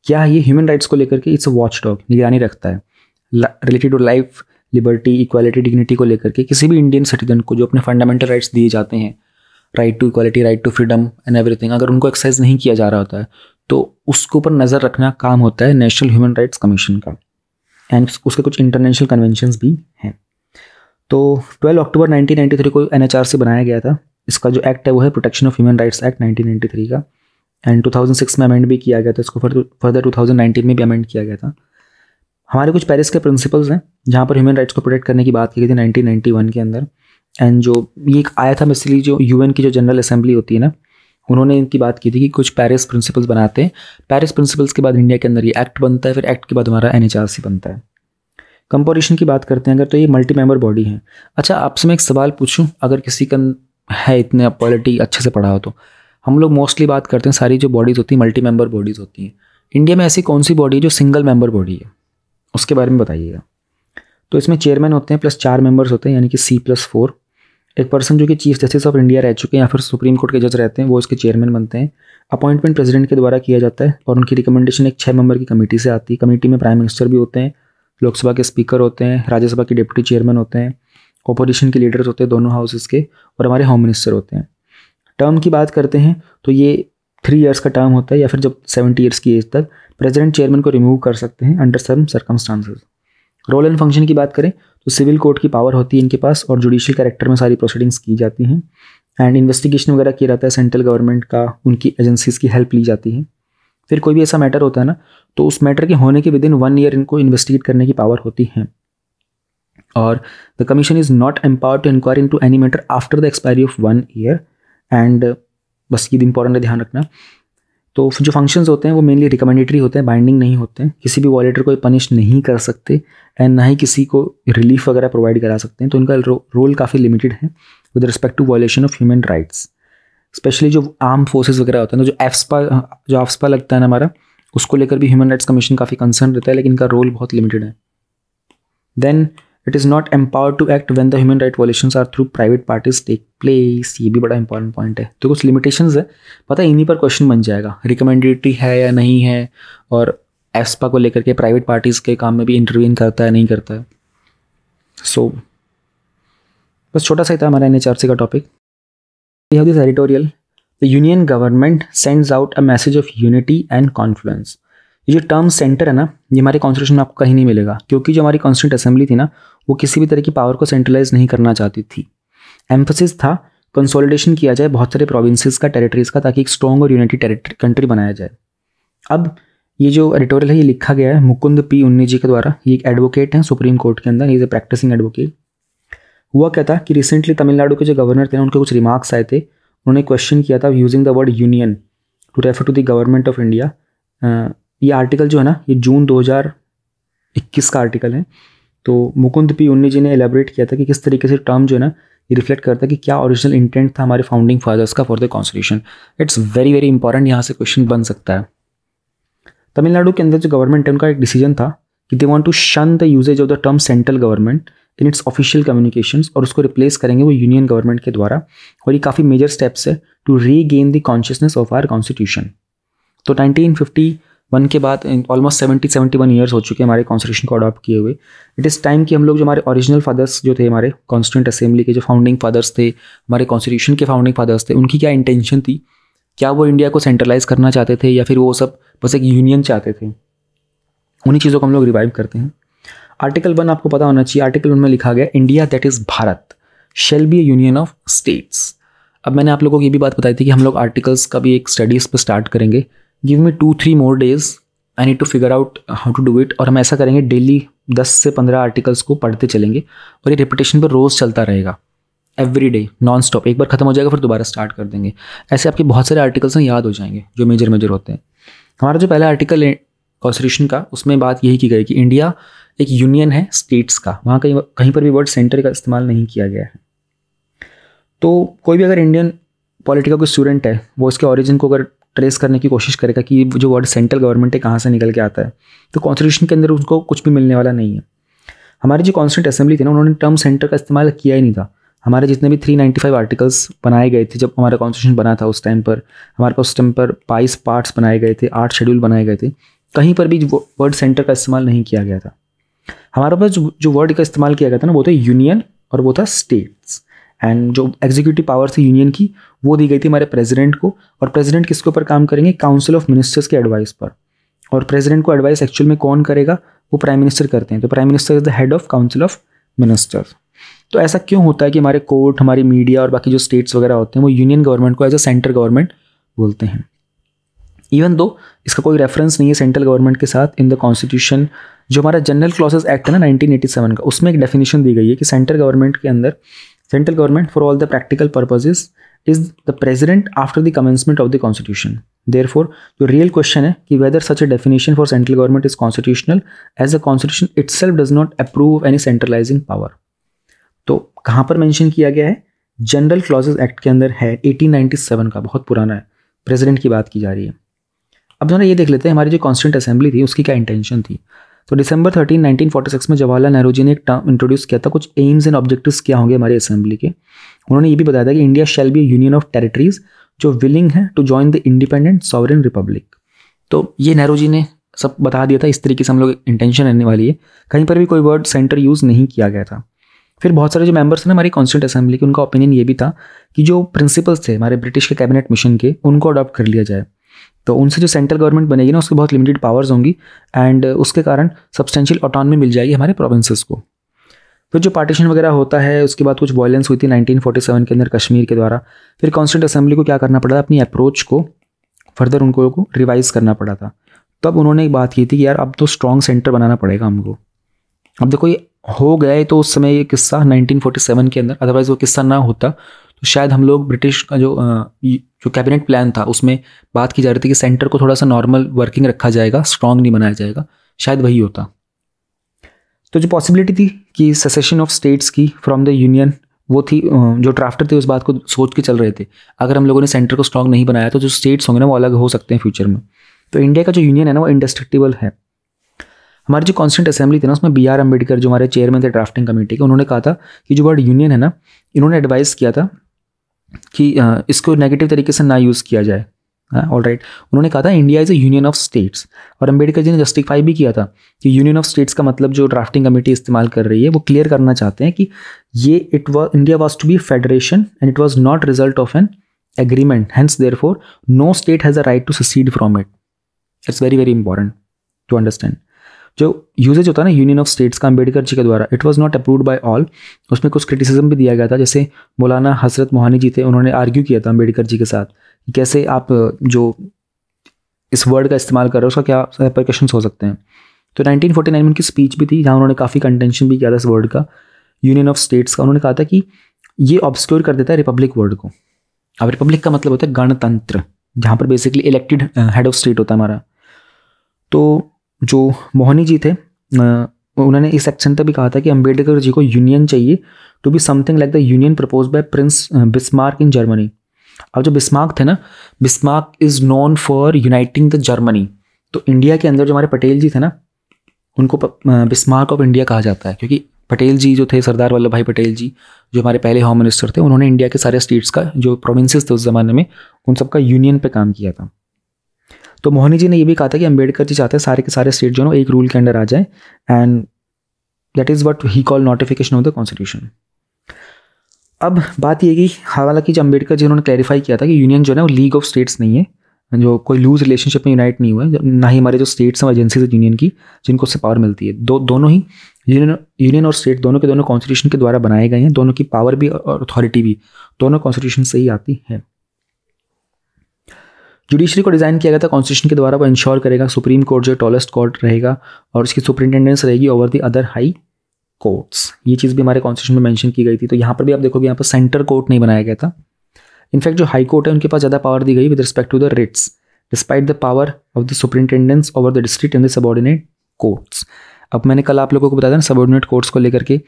Speaker 1: क्या ये ह्यूमन राइट्स को लेकर के इट्स अ वॉच डॉग निगरानी रखता है related to life liberty equality dignity को लेकर के किसी भी इंडियन सिटीजन को जो अपने फंडामेंटल राइट्स दिए जाते हैं right to equality right to freedom and everything अगर उनको एक्सरसाइज नहीं किया जा रहा होता है तो उसके ऊपर नज़र रखना काम होता है नेशनल ह्यूमन राइट्स कमीशन का एंड उसके कुछ इंटरनेशनल कन्वेंशन भी हैं तो 12 अक्टूबर 1993 को एन बनाया गया था इसका जो एक्ट है वो है protection of human rights act 1993 का एंड 2006 में अमेंड भी किया गया था इसको फर्दर 2019 में भी अमेंड किया गया था हमारे कुछ पेरिस के प्रिंसिपल्स हैं जहाँ पर ह्यूमन राइट्स को प्रोटेक्ट करने की बात की गई थी 1991 के अंदर एंड जो ये एक आया था बेसिकली जो यूएन की जो जनरल असेंबली होती है ना उन्होंने इनकी बात की थी कि कुछ पेरिस प्रिंसिपल्स बनाते हैं पेरिस प्रिंसिपल्स के बाद इंडिया के अंदर ये एक्ट बनता है फिर एक्ट के बाद हमारा एन बनता है कंपोजिशन की बात करते हैं अगर तो ये मल्टी मेंबर बॉडी है अच्छा आपसे मैं एक सवाल पूछूं अगर किसी का है इतने पॉलिटी अच्छे से पढ़ा हो तो हम लोग मोस्टली बात करते हैं सारी जो बॉडीज़ होती हैं मल्टी मेंबर बॉडीज़ होती हैं इंडिया में ऐसी कौन सी बॉडी है जो सिंगल मेंबर बॉडी है उसके बारे में बताइएगा तो इसमें चेयरमैन होते हैं प्लस चार मेंबर्स होते हैं यानी कि सी प्लस फोर एक पर्सन जो कि चीफ जस्टिस ऑफ इंडिया रह चुके हैं या फिर सुप्रीम कोर्ट के जज रहते हैं वो इसके चेयरमैन बनते हैं अपॉइंटमेंट प्रेसिडेंट के द्वारा किया जाता है और उनकी रिकमेंडेशन एक छः मेंबर की कमेटी से आती है कमेटी में प्राइम मिनिस्टर भी होते हैं लोकसभा के स्पीकर होते हैं राज्यसभा के डिप्टी चेयरमैन होते हैं अपोजिशन के लीडर्स होते हैं दोनों हाउसेस के और हमारे होम मिनिस्टर होते हैं टर्म की बात करते हैं तो ये थ्री ईयर्स का टर्म होता है या फिर जब सेवेंटी ईयर्स की एज तक प्रेजिडेंट चेयरमैन को रिमूव कर सकते हैं under some circumstances role and function की बात करें तो सिविल कोर्ट की पावर होती है इनके पास और जुडिशियल करेक्टर में सारी प्रोसीडिंग्स की जाती हैं एंड इन्वेस्टिगेशन वगैरह किया जाता है सेंट्रल गवर्नमेंट का उनकी एजेंसीज़ की हेल्प ली जाती है फिर कोई भी ऐसा मैटर होता है ना तो उस मैटर के होने के विद इन वन ईयर इनको इन्वेस्टिगेट करने की पावर होती है और the commission is not empower to inquire into any matter after the expiry of one year and बस ये इंपॉर्टेंट है ध्यान रखना तो जो फंक्शंस होते हैं वो मेनली रिकमेंडेटरी होते हैं बाइंडिंग नहीं होते हैं किसी भी वॉलेटर को पनिश नहीं कर सकते एंड ना ही किसी को रिलीफ वगैरह प्रोवाइड करा सकते हैं तो उनका रोल काफ़ी लिमिटेड है with respect to violation of human rights specially जो आर्म फोर्सेज वगैरह होते हैं तो जो एफ्सपा जो एफ्सपा लगता है ना हमारा उसको लेकर भी ह्यूमन राइट्स कमीशन काफ़ी कंसर्न रहता है लेकिन इनका रोल बहुत लिमिटेड है then it is not empower to act when the human right violation are through private parties take place ये भी बड़ा इंपॉर्टेंट पॉइंट है तो कुछ लिमिटेशन है पता है इन्हीं पर क्वेश्चन बन जाएगा रिकमेंडेटरी है या नहीं है और एसपा को लेकर के प्राइवेट पार्टीज़ के काम में भी इंटरव्यून करता है नहीं करता है सो so, बस छोटा सा ही था हमारा एन का topic we have this editorial the union government sends out a message of unity and confluence ये जो टर्म सेंटर है ना ये हमारे कॉन्स्टिट्यूशन में आपको कहीं नहीं मिलेगा क्योंकि जो हमारी कॉन्स्टिट्यूंट असेंबली थी ना वो किसी भी तरह की पावर को सेंट्रलाइज नहीं करना चाहती थी एम्फोसिस था कंसोलिडेशन किया जाए बहुत सारे प्रोविंसेस का टेरिटरीज का ताकि एक स्ट्रॉन्ग और यूनिटी टेरिटरी कंट्री बनाया जाए अब ये जो एडिटोरियल है ये लिखा गया है मुकुंद पी उन्नी जी के द्वारा ये एक एडवोकेट हैं सुप्रीम कोर्ट के अंदर इज ए प्रैक्टिसिंग एडवोकेट हुआ क्या था कि रिसेंटली तमिलनाडु के जो गवर्नर थे उनके कुछ रिमार्क्स आए थे उन्होंने क्वेश्चन किया था using the word union to refer to the government of India ये आर्टिकल जो है ना ये जून 2021 का आर्टिकल है तो मुकुंद पी उन्नी जी ने एलेबरेट किया था कि किस तरीके से टर्म जो है ना ये रिफ्लेक्ट करता है कि क्या ओरिजिनल इंटेंट था हमारे फाउंडिंग फादर्स का for the constitution it's very very important यहाँ से क्वेश्चन बन सकता है तमिलनाडु के अंदर जो गवर्नमेंट है उनका एक डिसीजन था कि they want to shun the usages of the term central government in its official communication और उसको रिप्लेस करेंगे वो यूनियन गवर्नमेंट के द्वारा और ये काफ़ी मेजर स्टेप्स है to regain the consciousness of our constitution तो नाइनटीन फिफ्टी वन के बाद almost seventy seventy one years हो चुके हैं हमारे कॉन्स्टिट्यूशन को अडॉप्ट किए हुए इट इज़ टाइम कि हम लोग जो हमारे ओरिजिनल फादर्स जो थे हमारे कॉन्स्टिट्यूंट असेंबली के जो फाउंडिंग फादर्स थे हमारे कॉन्स्टिट्यूशन के फाउंडिंग फादर्स थे उनकी क्या इंटेंशन थी क्या वो इंडिया को सेंट्रलाइज करना चाहते थे या फिर वो सब बस एक यूनियन चाहते थे उन्हीं चीज़ों को हम लोग रिवाइव करते हैं आर्टिकल वन आपको पता होना चाहिए आर्टिकल वन में लिखा गया India that is Bharat shall be a union of states अब मैंने आप लोगों को ये भी बात बताई थी कि हम लोग आर्टिकल्स का भी एक स्टडीज़ पर स्टार्ट करेंगे give me two three more days I need to figure out how to do it और हम ऐसा करेंगे डेली दस से पंद्रह आर्टिकल्स को पढ़ते चलेंगे और ये रिपीटेशन पर रोज़ चलता रहेगा एवरी डे नॉन स्टॉप एक बार ख़त्म हो जाएगा फिर दोबारा स्टार्ट कर देंगे ऐसे आपके बहुत सारे आर्टिकल्स हैं याद हो जाएंगे जो मेजर मेजर होते हैं हमारा जो पहला आर्टिकल है कॉन्स्टिट्यूशन का उसमें बात यही की गई कि इंडिया एक यूनियन है स्टेट्स का वहाँ कहीं कहीं पर भी वर्ड सेंटर का इस्तेमाल नहीं किया गया है तो कोई भी अगर इंडियन पॉलिटिकल कोई स्टूडेंट है वो इसके ऑरिजिन को अगर ट्रेस करने की कोशिश करेगा कि जो वर्ड सेंट्रल गवर्नमेंट है कहाँ से निकल के आता है तो कॉन्स्टिट्यूशन के अंदर उनको कुछ भी मिलने वाला नहीं है हमारी जो कॉन्स्टेंट असेंबली थी ना उन्होंने टर्म सेंटर का इस्तेमाल किया ही नहीं था हमारे जितने भी 395 आर्टिकल्स बनाए गए थे जब हमारा कॉन्स्टिट्यूशन बना था उस टाइम पर हमारे पास उस टाइम पर बाईस पार्ट्स बनाए गए थे आठ शेड्यूल बनाए गए थे कहीं पर भी वर्ड सेंटर का इस्तेमाल नहीं किया गया था हमारे पास जो वर्ड का इस्तेमाल किया गया था ना वो था यूनियन और वो था स्टेट्स एंड जो एग्जीक्यूटिव पावर थी यूनियन की वो दी गई थी हमारे प्रेसिडेंट को और प्रेसिडेंट किसके ऊपर काम करेंगे काउंसिल ऑफ मिनिस्टर्स के एडवाइस पर और प्रेसिडेंट को एडवाइस एक्चुअल में कौन करेगा वो प्राइम मिनिस्टर करते हैं तो prime minister is the head of council of ministers तो ऐसा क्यों होता है कि हमारे कोर्ट हमारी मीडिया और बाकी जो स्टेट्स वगैरह होते हैं वो यूनियन गवर्नमेंट को एज अ सेंट्रल गवर्नमेंट बोलते हैं इवन दो इसका कोई रेफरेंस नहीं है सेंट्रल गवर्नमेंट के साथ इन द कॉन्स्टिट्यूशन जो हमारा जनरल क्लॉसेज एक्ट है ना 1987 का उसमें एक डेफिनेशन दी गई है कि सेंट्रल गवर्नमेंट के अंदर central government for all the practical purposes is the president after the commencement of the constitution therefore जो रियल क्वेश्चन है कि whether such a definition for central government is constitutional as a constitution itself does not approve any centralising power तो कहाँ पर mention किया गया है general clauses act के अंदर है सेवन का बहुत पुराना है प्रेजिडेंट की बात की जा रही है अब जो है ये देख लेते हैं हमारी जो कॉन्स्टेंट असेंबली थी उसकी क्या इंटेंशन थी तो दिसंबर फोर्टी सिक्स में जवाहरलाल नेहरू जी ने एक टर्म इंट्रोड्यूस किया था कुछ एम्स एंड ऑब्जेक्टिव्स क्या होंगे हमारे असेंबली के उन्होंने ये भी बताया था कि India shall be union of territories जो विलिंग है to join the independent sovereign republic तो ये नेहरू जी ने सब बता दिया था इस तरीके से हम लोग इंटेंशन रहने वाली है कहीं पर भी कोई वर्ड सेंटर यूज़ नहीं किया गया था फिर बहुत सारे जो मेंबर्स थे हमारी कॉन्स्टिट्यूंट असेंबली के उनका ओपिनियन ये भी था कि जो प्रिंसिपल्स थे हमारे ब्रिटिश के कैबिनेट मिशन के उनको अडॉप्ट कर लिया जाए तो उनसे जो सेंट्रल गवर्नमेंट बनेगी ना उसकी बहुत लिमिटेड पावर्स होंगी एंड उसके कारण सब्सटेंशियल ऑटोनमी मिल जाएगी हमारे प्रोविंसेस को फिर तो जो पार्टीशन वगैरह होता है उसके बाद कुछ वॉयलेंस हुई थी 1947 के अंदर कश्मीर के द्वारा फिर कॉन्स्टेंट असेंबली को क्या करना पड़ा अपनी अप्रोच को फर्दर उनको को रिवाइज करना पड़ा था तब उन्होंने एक बात की थी कि यार अब तो स्ट्रॉन्ग सेंटर बनाना पड़ेगा हमको अब देखो ये हो गया है तो उस समय ये किस्सा 1947 के अंदर अदरवाइज़ वो किस्सा ना होता तो शायद हम लोग ब्रिटिश का जो जो कैबिनेट प्लान था उसमें बात की जा रही थी कि सेंटर को थोड़ा सा नॉर्मल वर्किंग रखा जाएगा स्ट्रांग नहीं बनाया जाएगा शायद वही होता तो जो पॉसिबिलिटी थी कि सेसेशन ऑफ स्टेट्स की फ्रॉम द यूनियन वो थी जो ड्राफ्टर थे उस बात को सोच के चल रहे थे अगर हम लोगों ने सेंटर को स्ट्रांग नहीं बनाया तो जो स्टेट्स होंगे ना वो अलग हो सकते हैं फ्यूचर में तो इंडिया का जो यूनियन है ना वो इंडस्ट्रक्टिबल है हमारी जो कॉन्स्टेंट असेंबली थी ना उसमें बी आर अम्बेडकर जो हमारे चेयरमैन थे ड्राफ्टिंग कमेटी के उन्होंने कहा था कि जो वर्ड यूनियन है ना इन्होंने एडवाइस किया था कि इसको नेगेटिव तरीके से ना यूज़ किया जाए ऑल हाँ, राइट right. उन्होंने कहा था India is a union of states और अम्बेडकर जी ने जस्टिफाई भी किया था कि यूनियन ऑफ स्टेट्स का मतलब जो ड्राफ्टिंग कमेटी इस्तेमाल कर रही है वो क्लियर करना चाहते हैं कि ये it was India was to be federation and it was not result of an agreement hence therefore no state has a right to secede from it it's very very important to understand जो usage होता है ना union of states का अम्बेडकर जी के द्वारा it was not approve by all उसमें कुछ criticism भी दिया गया था जैसे मौलाना हसरत मोहानी जी थे उन्होंने आर्ग्यू किया था अम्बेडकर जी के साथ कैसे आप जो इस वर्ड का इस्तेमाल कर रहे हो उसका क्या प्रकशंस हो सकते हैं तो 1949 में उनकी स्पीच भी थी जहाँ उन्होंने काफ़ी कंटेंशन भी किया था इस वर्ड का यूनियन ऑफ स्टेट्स का उन्होंने कहा था कि ये ऑब्सक्योर कर देता है रिपब्लिक वर्ड को अब रिपब्लिक का मतलब होता है गणतंत्र जहाँ पर basically elected head of state होता है हमारा तो जो मोहनी जी थे उन्होंने इस एक्शन तक भी कहा था कि अम्बेडकर जी को यूनियन चाहिए to be something like the union propose by prince Bismarck in Germany अब जो बिस्मार्क थे ना Bismarck is known for uniting the Germany तो इंडिया के अंदर जो हमारे पटेल जी थे ना उनको बिस्मार्क ऑफ इंडिया कहा जाता है क्योंकि पटेल जी जो थे सरदार वल्लभ भाई पटेल जी जो हमारे पहले होम मिनिस्टर थे उन्होंने इंडिया के सारे स्टेट्स का जो प्रोविंसेस थे उस ज़माने में उन सबका यूनियन पे काम किया था तो मोहनी जी ने ये भी कहा था कि अम्बेडकर जी चाहते हैं सारे के सारे स्टेट जो है एक रूल के अंडर आ जाए and that is what he call notification of the constitution अब बात यह कि हालांकि जो अम्बेडकर जी उन्होंने क्लैरिफाई किया था कि यूनियन जो है वो लीग ऑफ स्टेट्स नहीं है जो कोई लूज रिलेशनशिप में यूनाइट नहीं हुए ना ही हमारे जो स्टेट्स हैं एजेंसीज है यूनियन की जिनको उससे पावर मिलती है दो दोनों ही यूनियन यूनियन और स्टेट दोनों के दोनों कॉन्स्टिट्यूशन के द्वारा बनाए गए हैं दोनों की पावर भी और अथॉरिटी भी दोनों कॉन्स्टिट्यूशन से ही आती है जुडिशरी को डिज़ाइन किया गया था कॉन्स्टिट्यूशन के द्वारा वो इंश्योर करेगा सुप्रीम कोर्ट जो टॉलेस्ट कोर्ट रहेगा और उसकी सुप्रिंटेंडेंस रहेगी over the other high courts ये चीज़ भी हमारे कॉन्स्टिट्यूशन में मैंशन की गई थी तो यहाँ पर भी आप देखोगे यहाँ पर सेंटर कोर्ट नहीं बनाया गया था इनफैक्ट जो हाई कोर्ट है उनके पास ज़्यादा पावर दी गई with respect to the writs despite the power of the superintendence over the district and the subordinate courts अब मैंने कल आप लोगों को बताया था सबॉर्डिनेट कोर्ट्स को लेकर के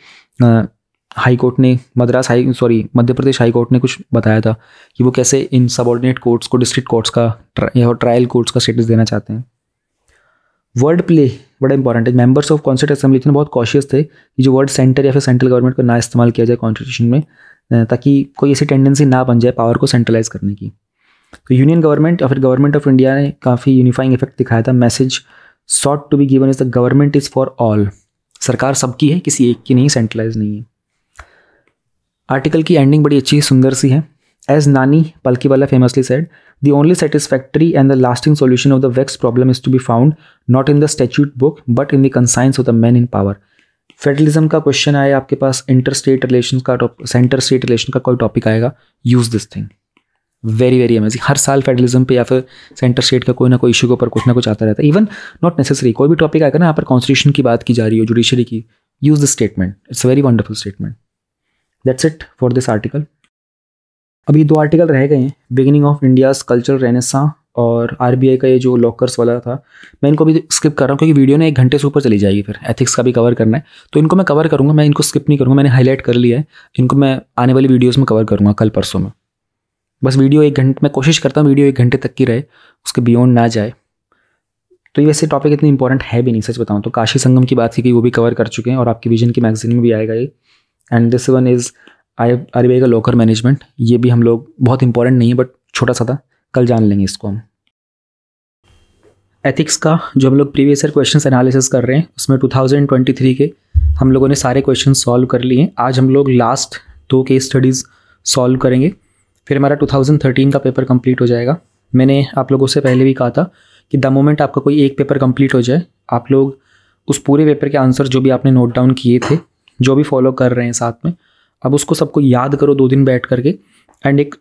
Speaker 1: हाई कोर्ट ने Madras high sorry Madhya Pradesh high court ने कुछ बताया था कि वो कैसे इन सबॉर्डिनेट कोर्ट्स को डिस्ट्रिक्ट कोर्ट्स का या ट्रायल कोर्ट्स का स्टेटस देना चाहते हैं वर्ड प्ले बड़ा इंपॉर्टेंट है मेंबर्स ऑफ कॉन्स्टिट असेंबली थे बहुत कॉशियस थे कि जो वर्ड सेंटर या फिर सेंट्रल गवर्नमेंट को ना इस्तेमाल किया जाए कॉन्स्टिट्यूशन में ताकि कोई ऐसी टेंडेंसी ना बन जाए पावर को सेंट्रलाइज करने की तो यूनियन गवर्नमेंट या फिर गवर्नमेंट ऑफ इंडिया ने काफ़ी यूनिफाइंग इफेक्ट दिखाया था message sought to be given is the government is for all सरकार सबकी है किसी एक की नहीं सेंट्रलाइज नहीं है आर्टिकल की एंडिंग बड़ी अच्छी सुंदर सी है as Nani Palkhivala famously said the only satisfactory and the lasting solution of the vexed problem is to be found not in the statute book but in the conscience of the man in power federalism का question आया आपके पास inter state relation का centre state relation का कोई topic आएगा use this thing very very amazing हर साल फेडरलिज्म पे या फिर सेंटर स्टेट का कोई ना कोई इशू के ऊपर कुछ ना कुछ आता रहता है इवन नॉट नेसेसरी कोई भी टॉपिक आएगा ना यहाँ पर कॉन्स्टिट्यूशन की बात की जा रही हो जुडिशरी की use the statement it's very wonderful statement that's it for this article अभी दो आर्टिकल रह गए हैं beginning of India's culture renaissance और आर का ये जो लॉकर्स वाला था मैं इनको अभी स्किप कर रहा हूँ क्योंकि वीडियो ने एक घंटे से ऊपर चली जाएगी फिर एथिक्स का भी कवर करना है तो इनको मैं कवर करूँगा मैं इनको स्किप नहीं करूँगा मैंने हाईलाइट कर लिया है इनको मैं आने वाली वीडियोज़ में कवर करूँगा कल परसों में बस वीडियो एक घंटे मैं कोशिश करता हूँ वीडियो एक घंटे तक की रहे उसके बियॉन्ड ना जाए तो ये वैसे टॉपिक इतनी इंपॉर्टेंट है भी नहीं सच बताऊँ तो काशी संगम की बात थी कि वो भी कवर कर चुके हैं और आपकी विजन की मैगजीन में भी आएगा ये and this one is I R का लॉकर मैनेजमेंट ये भी हम लोग बहुत इंपॉर्टेंट नहीं है बट छोटा सा था कल जान लेंगे इसको हम एथिक्स का जो हम लोग प्रीवियस ईयर क्वेश्चन एनालिसिस कर रहे हैं उसमें 2023 के हम लोगों ने सारे क्वेश्चन सॉल्व कर लिए आज हम लोग लास्ट दो केस स्टडीज़ सॉल्व करेंगे फिर हमारा 2013 का पेपर कंप्लीट हो जाएगा मैंने आप लोगों से पहले भी कहा था कि द मोमेंट आपका कोई एक पेपर कंप्लीट हो जाए आप लोग उस पूरे पेपर के आंसर जो भी आपने नोट डाउन किए थे जो भी फॉलो कर रहे हैं साथ में अब उसको सबको याद करो दो दिन बैठ करके एंड एक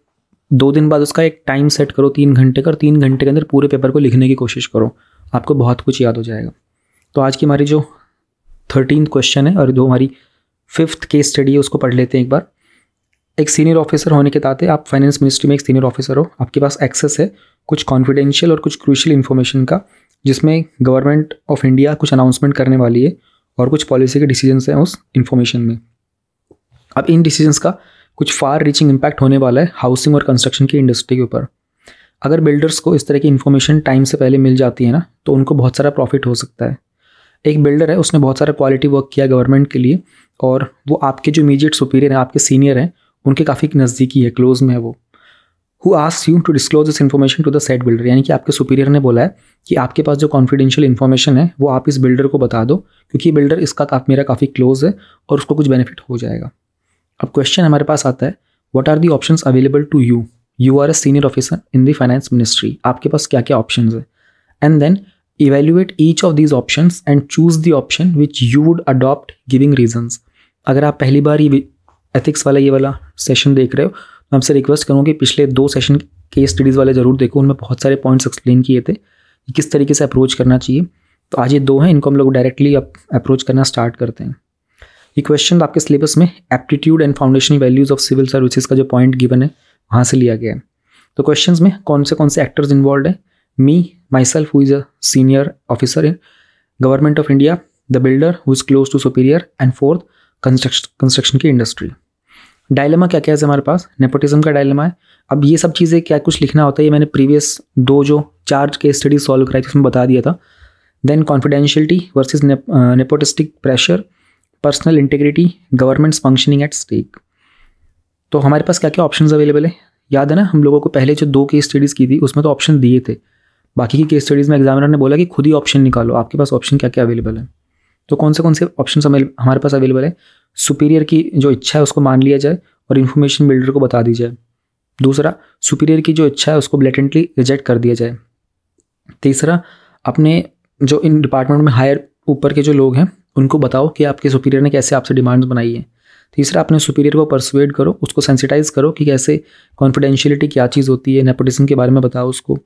Speaker 1: दो दिन बाद उसका एक टाइम सेट करो तीन घंटे का और तीन घंटे के अंदर पूरे पेपर को लिखने की कोशिश करो आपको बहुत कुछ याद हो जाएगा तो आज की हमारी जो थर्टीन क्वेश्चन है और जो हमारी फिफ्थ केस स्टडी है उसको पढ़ लेते हैं एक बार एक सीनियर ऑफिसर होने के नाते आप फाइनेंस मिनिस्ट्री में एक सीनियर ऑफिसर हो आपके पास एक्सेस है कुछ कॉन्फिडेंशियल और कुछ क्रूशियल इन्फॉर्मेशन का जिसमें गवर्नमेंट ऑफ इंडिया कुछ अनाउंसमेंट करने वाली है और कुछ पॉलिसी के डिसीजन हैं उस इन्फॉर्मेशन में अब इन डिसीजंस का कुछ फार रीचिंग इम्पैक्ट होने वाला है हाउसिंग और कंस्ट्रक्शन की इंडस्ट्री के ऊपर अगर बिल्डर्स को इस तरह की इन्फॉर्मेशन टाइम से पहले मिल जाती है ना तो उनको बहुत सारा प्रॉफिट हो सकता है एक बिल्डर है उसने बहुत सारा क्वालिटी वर्क किया गवर्नमेंट के लिए और वो आपके जो इमीजिएट सुपीरियर हैं आपके सीनियर हैं उनके काफ़ी नज़दीकी है क्लोज में है वो who ask you to disclose this information to the said builder यानी कि आपके सुपीरियर ने बोला है कि आपके पास जो कॉन्फिडेंशियल इन्फॉर्मेशन है वो आप इस बिल्डर को बता दो क्योंकि बिल्डर इसका काफ, मेरा काफ़ी क्लोज है और उसको कुछ बेनिफिट हो जाएगा अब क्वेश्चन हमारे पास आता है what are the option available to you you are a senior officer in the finance ministry आपके पास क्या क्या ऑप्शन है and then evaluate each of these option and choose the option which you would adopt giving reasons अगर आप पहली बार ये ethics वाला ये वाला सेशन देख रहे हो मैं आपसे रिक्वेस्ट करूँ कि पिछले दो सेशन के स्टडीज़ वाले ज़रूर देखो उनमें बहुत सारे पॉइंट्स एक्सप्लेन किए थे कि किस तरीके से अप्रोच करना चाहिए तो आज ये दो हैं इनको हम लोग डायरेक्टली अप्रोच करना स्टार्ट करते हैं ये क्वेश्चन तो आपके सिलेबस में aptitude and foundational values of civil services का जो पॉइंट गिवन है वहाँ से लिया गया है तो क्वेश्चन में कौन से कौन से एक्टर्स इन्वॉल्व हैं me myself who is a senior officer in government of India the builder who is close to superior and fourth construction की इंडस्ट्री डायलेमा क्या क्या है हमारे पास नेपोटिज्म का डायलेमा है अब ये सब चीज़ें क्या कुछ लिखना होता है ये मैंने प्रीवियस दो जो चार के स्टडी सॉल्व कराई थी उसमें बता दिया था then confidentiality versus nepotistic pressure personal integrity government's functioning at stake तो हमारे पास क्या क्या ऑप्शन अवेलेबल है याद है ना हम लोगों को पहले जो दो केस स्टडीज़ की थी उसमें तो ऑप्शन दिए थे बाकी की केस स्टडीज़ में एग्जामिनर ने बोला कि खुद ही ऑप्शन निकालो आपके पास ऑप्शन क्या क्या अवेलेबल है तो कौन से कौन से ऑप्शन हमारे पास अवेलेबल है सुपीरियर की जो इच्छा है उसको मान लिया जाए और इन्फॉर्मेशन बिल्डर को बता दी जाए दूसरा सुपीरियर की जो इच्छा है उसको ब्लेटेंटली रिजेक्ट कर दिया जाए तीसरा अपने जो इन डिपार्टमेंट में हायर ऊपर के जो लोग हैं उनको बताओ कि आपके सुपीरियर ने कैसे आपसे डिमांड्स बनाई है तीसरा अपने सुपीरियर को परसुएड करो उसको सेंसिटाइज करो कि कैसे कॉन्फिडेंशियलिटी क्या चीज़ होती है नेपोटिज्म के बारे में बताओ उसको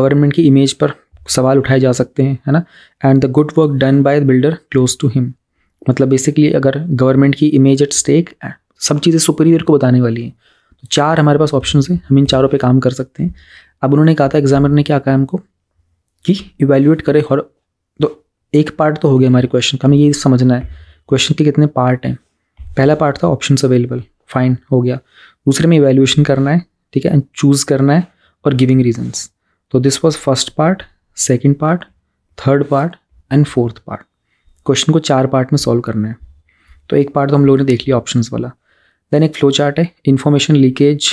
Speaker 1: गवर्नमेंट की इमेज पर सवाल उठाए जा सकते हैं है ना and the good work done by builder close to him मतलब बेसिकली अगर गवर्नमेंट की इमेज एट स्टेक सब चीज़ें सुपीरियर को बताने वाली हैं तो चार हमारे पास ऑप्शन हैं हम इन चारों पर काम कर सकते हैं अब उन्होंने कहा था एग्जामिनर ने क्या कहा हमको कि इवेल्यूएट करे और तो एक पार्ट तो हो गया हमारे क्वेश्चन का हमें ये समझना है क्वेश्चन के कितने पार्ट हैं पहला पार्ट था ऑप्शन अवेलेबल फाइन हो गया दूसरे में इवेल्यूशन करना है ठीक है एंड चूज़ करना है और गिविंग रीजन्स तो this was first part second part third part and fourth part question को चार पार्ट में सॉल्व करना है तो एक पार्ट तो हम लोगों ने देख लिया ऑप्शन वाला देन एक फ्लो चार्ट है information leakage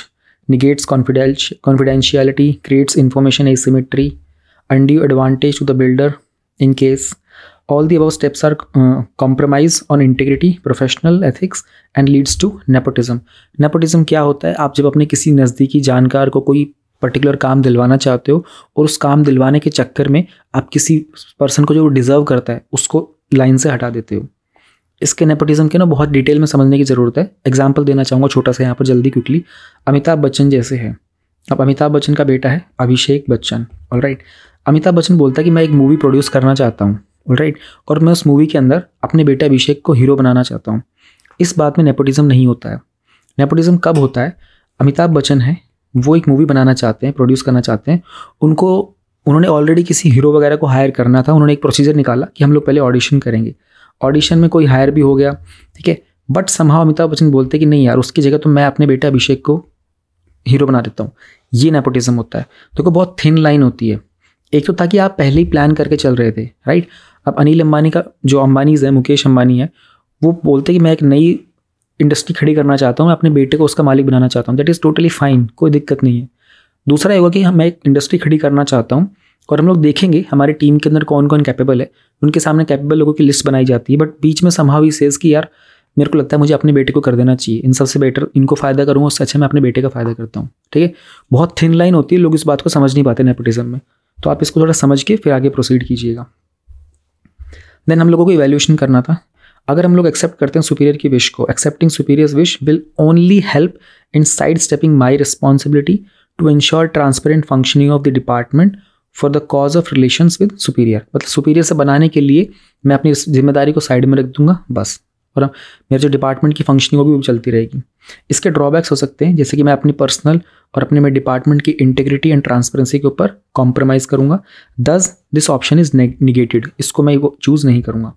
Speaker 1: negates confidentiality creates information asymmetry undue advantage to the builder in case all the above steps are compromise on integrity professional ethics and leads to nepotism nepotism क्या होता है आप जब अपने किसी नज़दीकी जानकार को कोई पर्टिकुलर काम दिलवाना चाहते हो और उस काम दिलवाने के चक्कर में आप किसी पर्सन को जो डिज़र्व करता है उसको लाइन से हटा देते हो इसके नेपोटिज्म के ना बहुत डिटेल में समझने की ज़रूरत है एग्जाम्पल देना चाहूँगा छोटा सा यहाँ पर जल्दी क्विकली अमिताभ बच्चन जैसे है अब अमिताभ बच्चन का बेटा है अभिषेक बच्चन ऑल राइट अमिताभ बच्चन बोलता है कि मैं एक मूवी प्रोड्यूस करना चाहता हूँ ऑल राइट और मैं उस मूवी के अंदर अपने बेटे अभिषेक को हीरो बनाना चाहता हूँ इस बात में नेपोटिज़म नहीं होता है नेपोटिज़म कब होता है अमिताभ बच्चन है वो एक मूवी बनाना चाहते हैं प्रोड्यूस करना चाहते हैं उनको उन्होंने ऑलरेडी किसी हीरो वगैरह को हायर करना था उन्होंने एक प्रोसीजर निकाला कि हम लोग पहले ऑडिशन करेंगे ऑडिशन में कोई हायर भी हो गया ठीक है बट समहाव अमिताभ बच्चन बोलते कि नहीं यार उसकी जगह तो मैं अपने बेटे अभिषेक को हीरो बना देता हूँ ये नेपोटिज्म होता है देखो तो बहुत थिन लाइन होती है एक तो था कि आप पहले ही प्लान करके चल रहे थे राइट अब अनिल अंबानी का जो अंबानीज है मुकेश अंबानी है वो बोलते कि मैं एक नई इंडस्ट्री खड़ी करना चाहता हूँ मैं अपने बेटे को उसका मालिक बनाना चाहता हूँ दैट इज़ टोटली फाइन कोई दिक्कत नहीं है दूसरा ये होगा कि हम मैं एक इंडस्ट्री खड़ी करना चाहता हूँ और हम लोग देखेंगे हमारी टीम के अंदर कौन कौन कैपेबल है उनके सामने कैपेबल लोगों की लिस्ट बनाई जाती है बट बीच में संभाव ही सेज कि यार मेरे को लगता है मुझे अपने बेटे को कर देना चाहिए इन सबसे बेटर इनको फ़ायदा करूँगा उससे अच्छा मैं अपने बेटे का फ़ायदा करता हूँ ठीक है बहुत थिन लाइन होती है लोग इस बात को समझ नहीं पाते नेपोटिज़म में तो आप इसको थोड़ा समझ के फिर आगे प्रोसीड कीजिएगा देन हम लोगों को इवेल्यूशन करना था अगर हम लोग एक्सेप्ट करते हैं सुपीरियर की विश को accepting superior wish will only help in sidestepping my responsibility to ensure transparent functioning of the department for the cause of relation with superior मतलब सुपीरियर से बनाने के लिए मैं अपनी जिम्मेदारी को साइड में रख दूंगा बस और मेरे जो डिपार्टमेंट की फंक्शनिंग होगी वो भी चलती रहेगी इसके ड्रॉबैक्स हो सकते हैं जैसे कि मैं अपनी पर्सनल और अपने मेरे डिपार्टमेंट की इंटेग्रिटी एंड ट्रांसपेरेंसी के ऊपर कॉम्प्रोमाइज़ करूंगा दस दिस ऑप्शन इज़ निगेटेड इसको मैं वो चूज़ नहीं करूंगा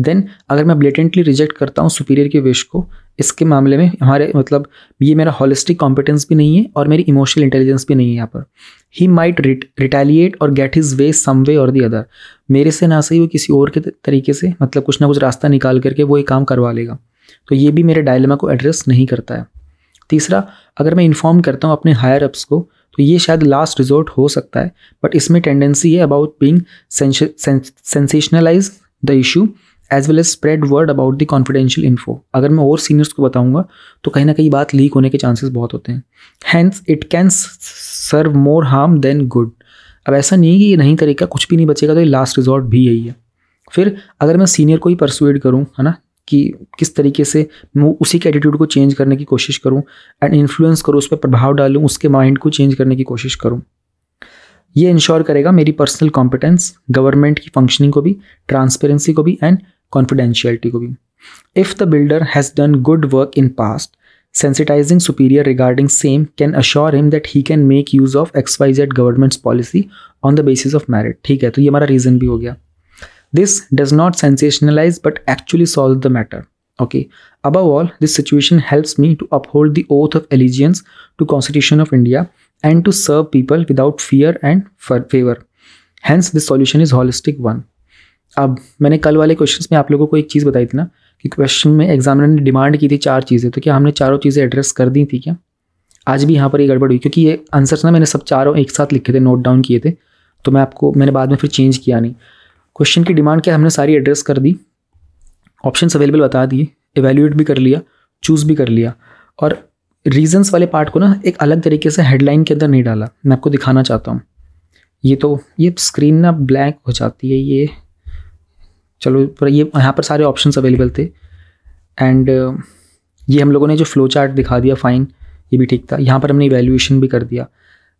Speaker 1: देन अगर मैं ब्लेटेंटली रिजेक्ट करता हूँ सुपीरियर के विश को इसके मामले में हमारे मतलब ये मेरा हॉलिस्टिक कॉम्पिटेंस भी नहीं है और मेरी इमोशनल इंटेलिजेंस भी नहीं है यहाँ पर ही माइट रिटेलिएट और get his way some way और दी अदर मेरे से ना सही वो किसी और के तरीके से मतलब कुछ ना कुछ रास्ता निकाल करके वो ये काम करवा लेगा तो ये भी मेरे डायलमा को एड्रेस नहीं करता है तीसरा अगर मैं इन्फॉर्म करता हूँ अपने हायर अप्स को तो ये शायद लास्ट रिजॉर्ट हो सकता है बट इसमें टेंडेंसी है about being sensationalize the issue as well as spread word about the confidential info अगर मैं और सीनियर्स को बताऊंगा तो कहीं ना कहीं बात लीक होने के चांसेस बहुत होते हैं hence it can serve more harm than good अब ऐसा नहीं है कि ये नहीं तरीका कुछ भी नहीं बचेगा तो ये लास्ट रिजॉर्ट भी यही है फिर अगर मैं सीनियर को ही परसुएड करूँ है ना कि किस तरीके से मैं उसी के एटीट्यूड को चेंज करने की कोशिश करूँ एंड इन्फ्लुएंस करूँ उस पर प्रभाव डालूँ उसके माइंड को चेंज करने की कोशिश करूँ ये इंश्योर करेगा मेरी पर्सनल कॉम्पिटेंस गवर्नमेंट की फंक्शनिंग को भी ट्रांसपेरेंसी को भी एंड कॉन्फिडेंशियलिटी को भी if the builder has done good work in past sensitizing superior regarding same can assure him that he can make use of xyz government's policy on the basis of merit ठीक है तो ये हमारा reason भी हो गया this does not sensationalize but actually solve the matter okay above all this situation helps me to uphold the oath of allegiance to constitution of India and to serve people without fear and favor hence this solution is holistic one अब मैंने कल वाले questions में आप लोगों को एक चीज़ बताई थी ना कि क्वेश्चन में एग्जामिनर ने डिमांड की थी चार चीज़ें तो क्या हमने चारों चीज़ें एड्रेस कर दी थी क्या आज भी यहाँ पर ये गड़बड़ हुई क्योंकि ये आंसर्स ना मैंने सब चारों एक साथ लिखे थे नोट डाउन किए थे तो मैं आपको मैंने बाद में फिर चेंज किया नहीं क्वेश्चन की डिमांड क्या हमने सारी एड्रेस कर दी ऑप्शन अवेलेबल बता दिए एवेल्यूएट भी कर लिया चूज़ भी कर लिया और रीजंस वाले पार्ट को ना एक अलग तरीके से हेडलाइन के अंदर नहीं डाला मैं आपको दिखाना चाहता हूँ ये तो ये स्क्रीन ना ब्लैक हो जाती है ये चलो पर ये यहाँ पर सारे ऑप्शंस अवेलेबल थे एंड ये हम लोगों ने जो फ्लो चार्ट दिखा दिया फाइन ये भी ठीक था यहाँ पर हमने इवेल्यूशन भी कर दिया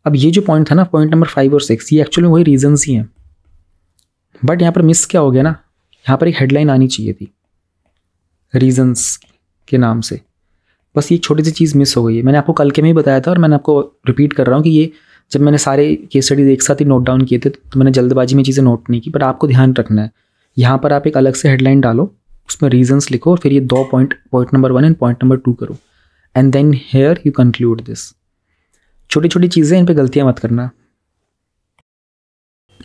Speaker 1: अब ये जो पॉइंट था ना पॉइंट नंबर फाइव और सिक्स ये एक्चुअली वही रीजन्स ही हैं बट यहाँ पर मिस क्या हो गया ना यहाँ पर एक हेडलाइन आनी चाहिए थी रीजन्स के नाम से बस ये छोटी सी चीज़ मिस हो गई है मैंने आपको कल के में ही बताया था और मैंने आपको रिपीट कर रहा हूँ कि ये जब मैंने सारे केस स्टडीज एक साथ ही नोट डाउन किए थे तो मैंने जल्दबाजी में चीज़ें नोट नहीं की बट आपको ध्यान रखना है यहाँ पर आप एक अलग से हेडलाइन डालो उसमें रीजंस लिखो और फिर ये दो point point number one and point number two करो and then here you conclude this छोटी छोटी चीज़ें इन पर गलतियाँ मत करना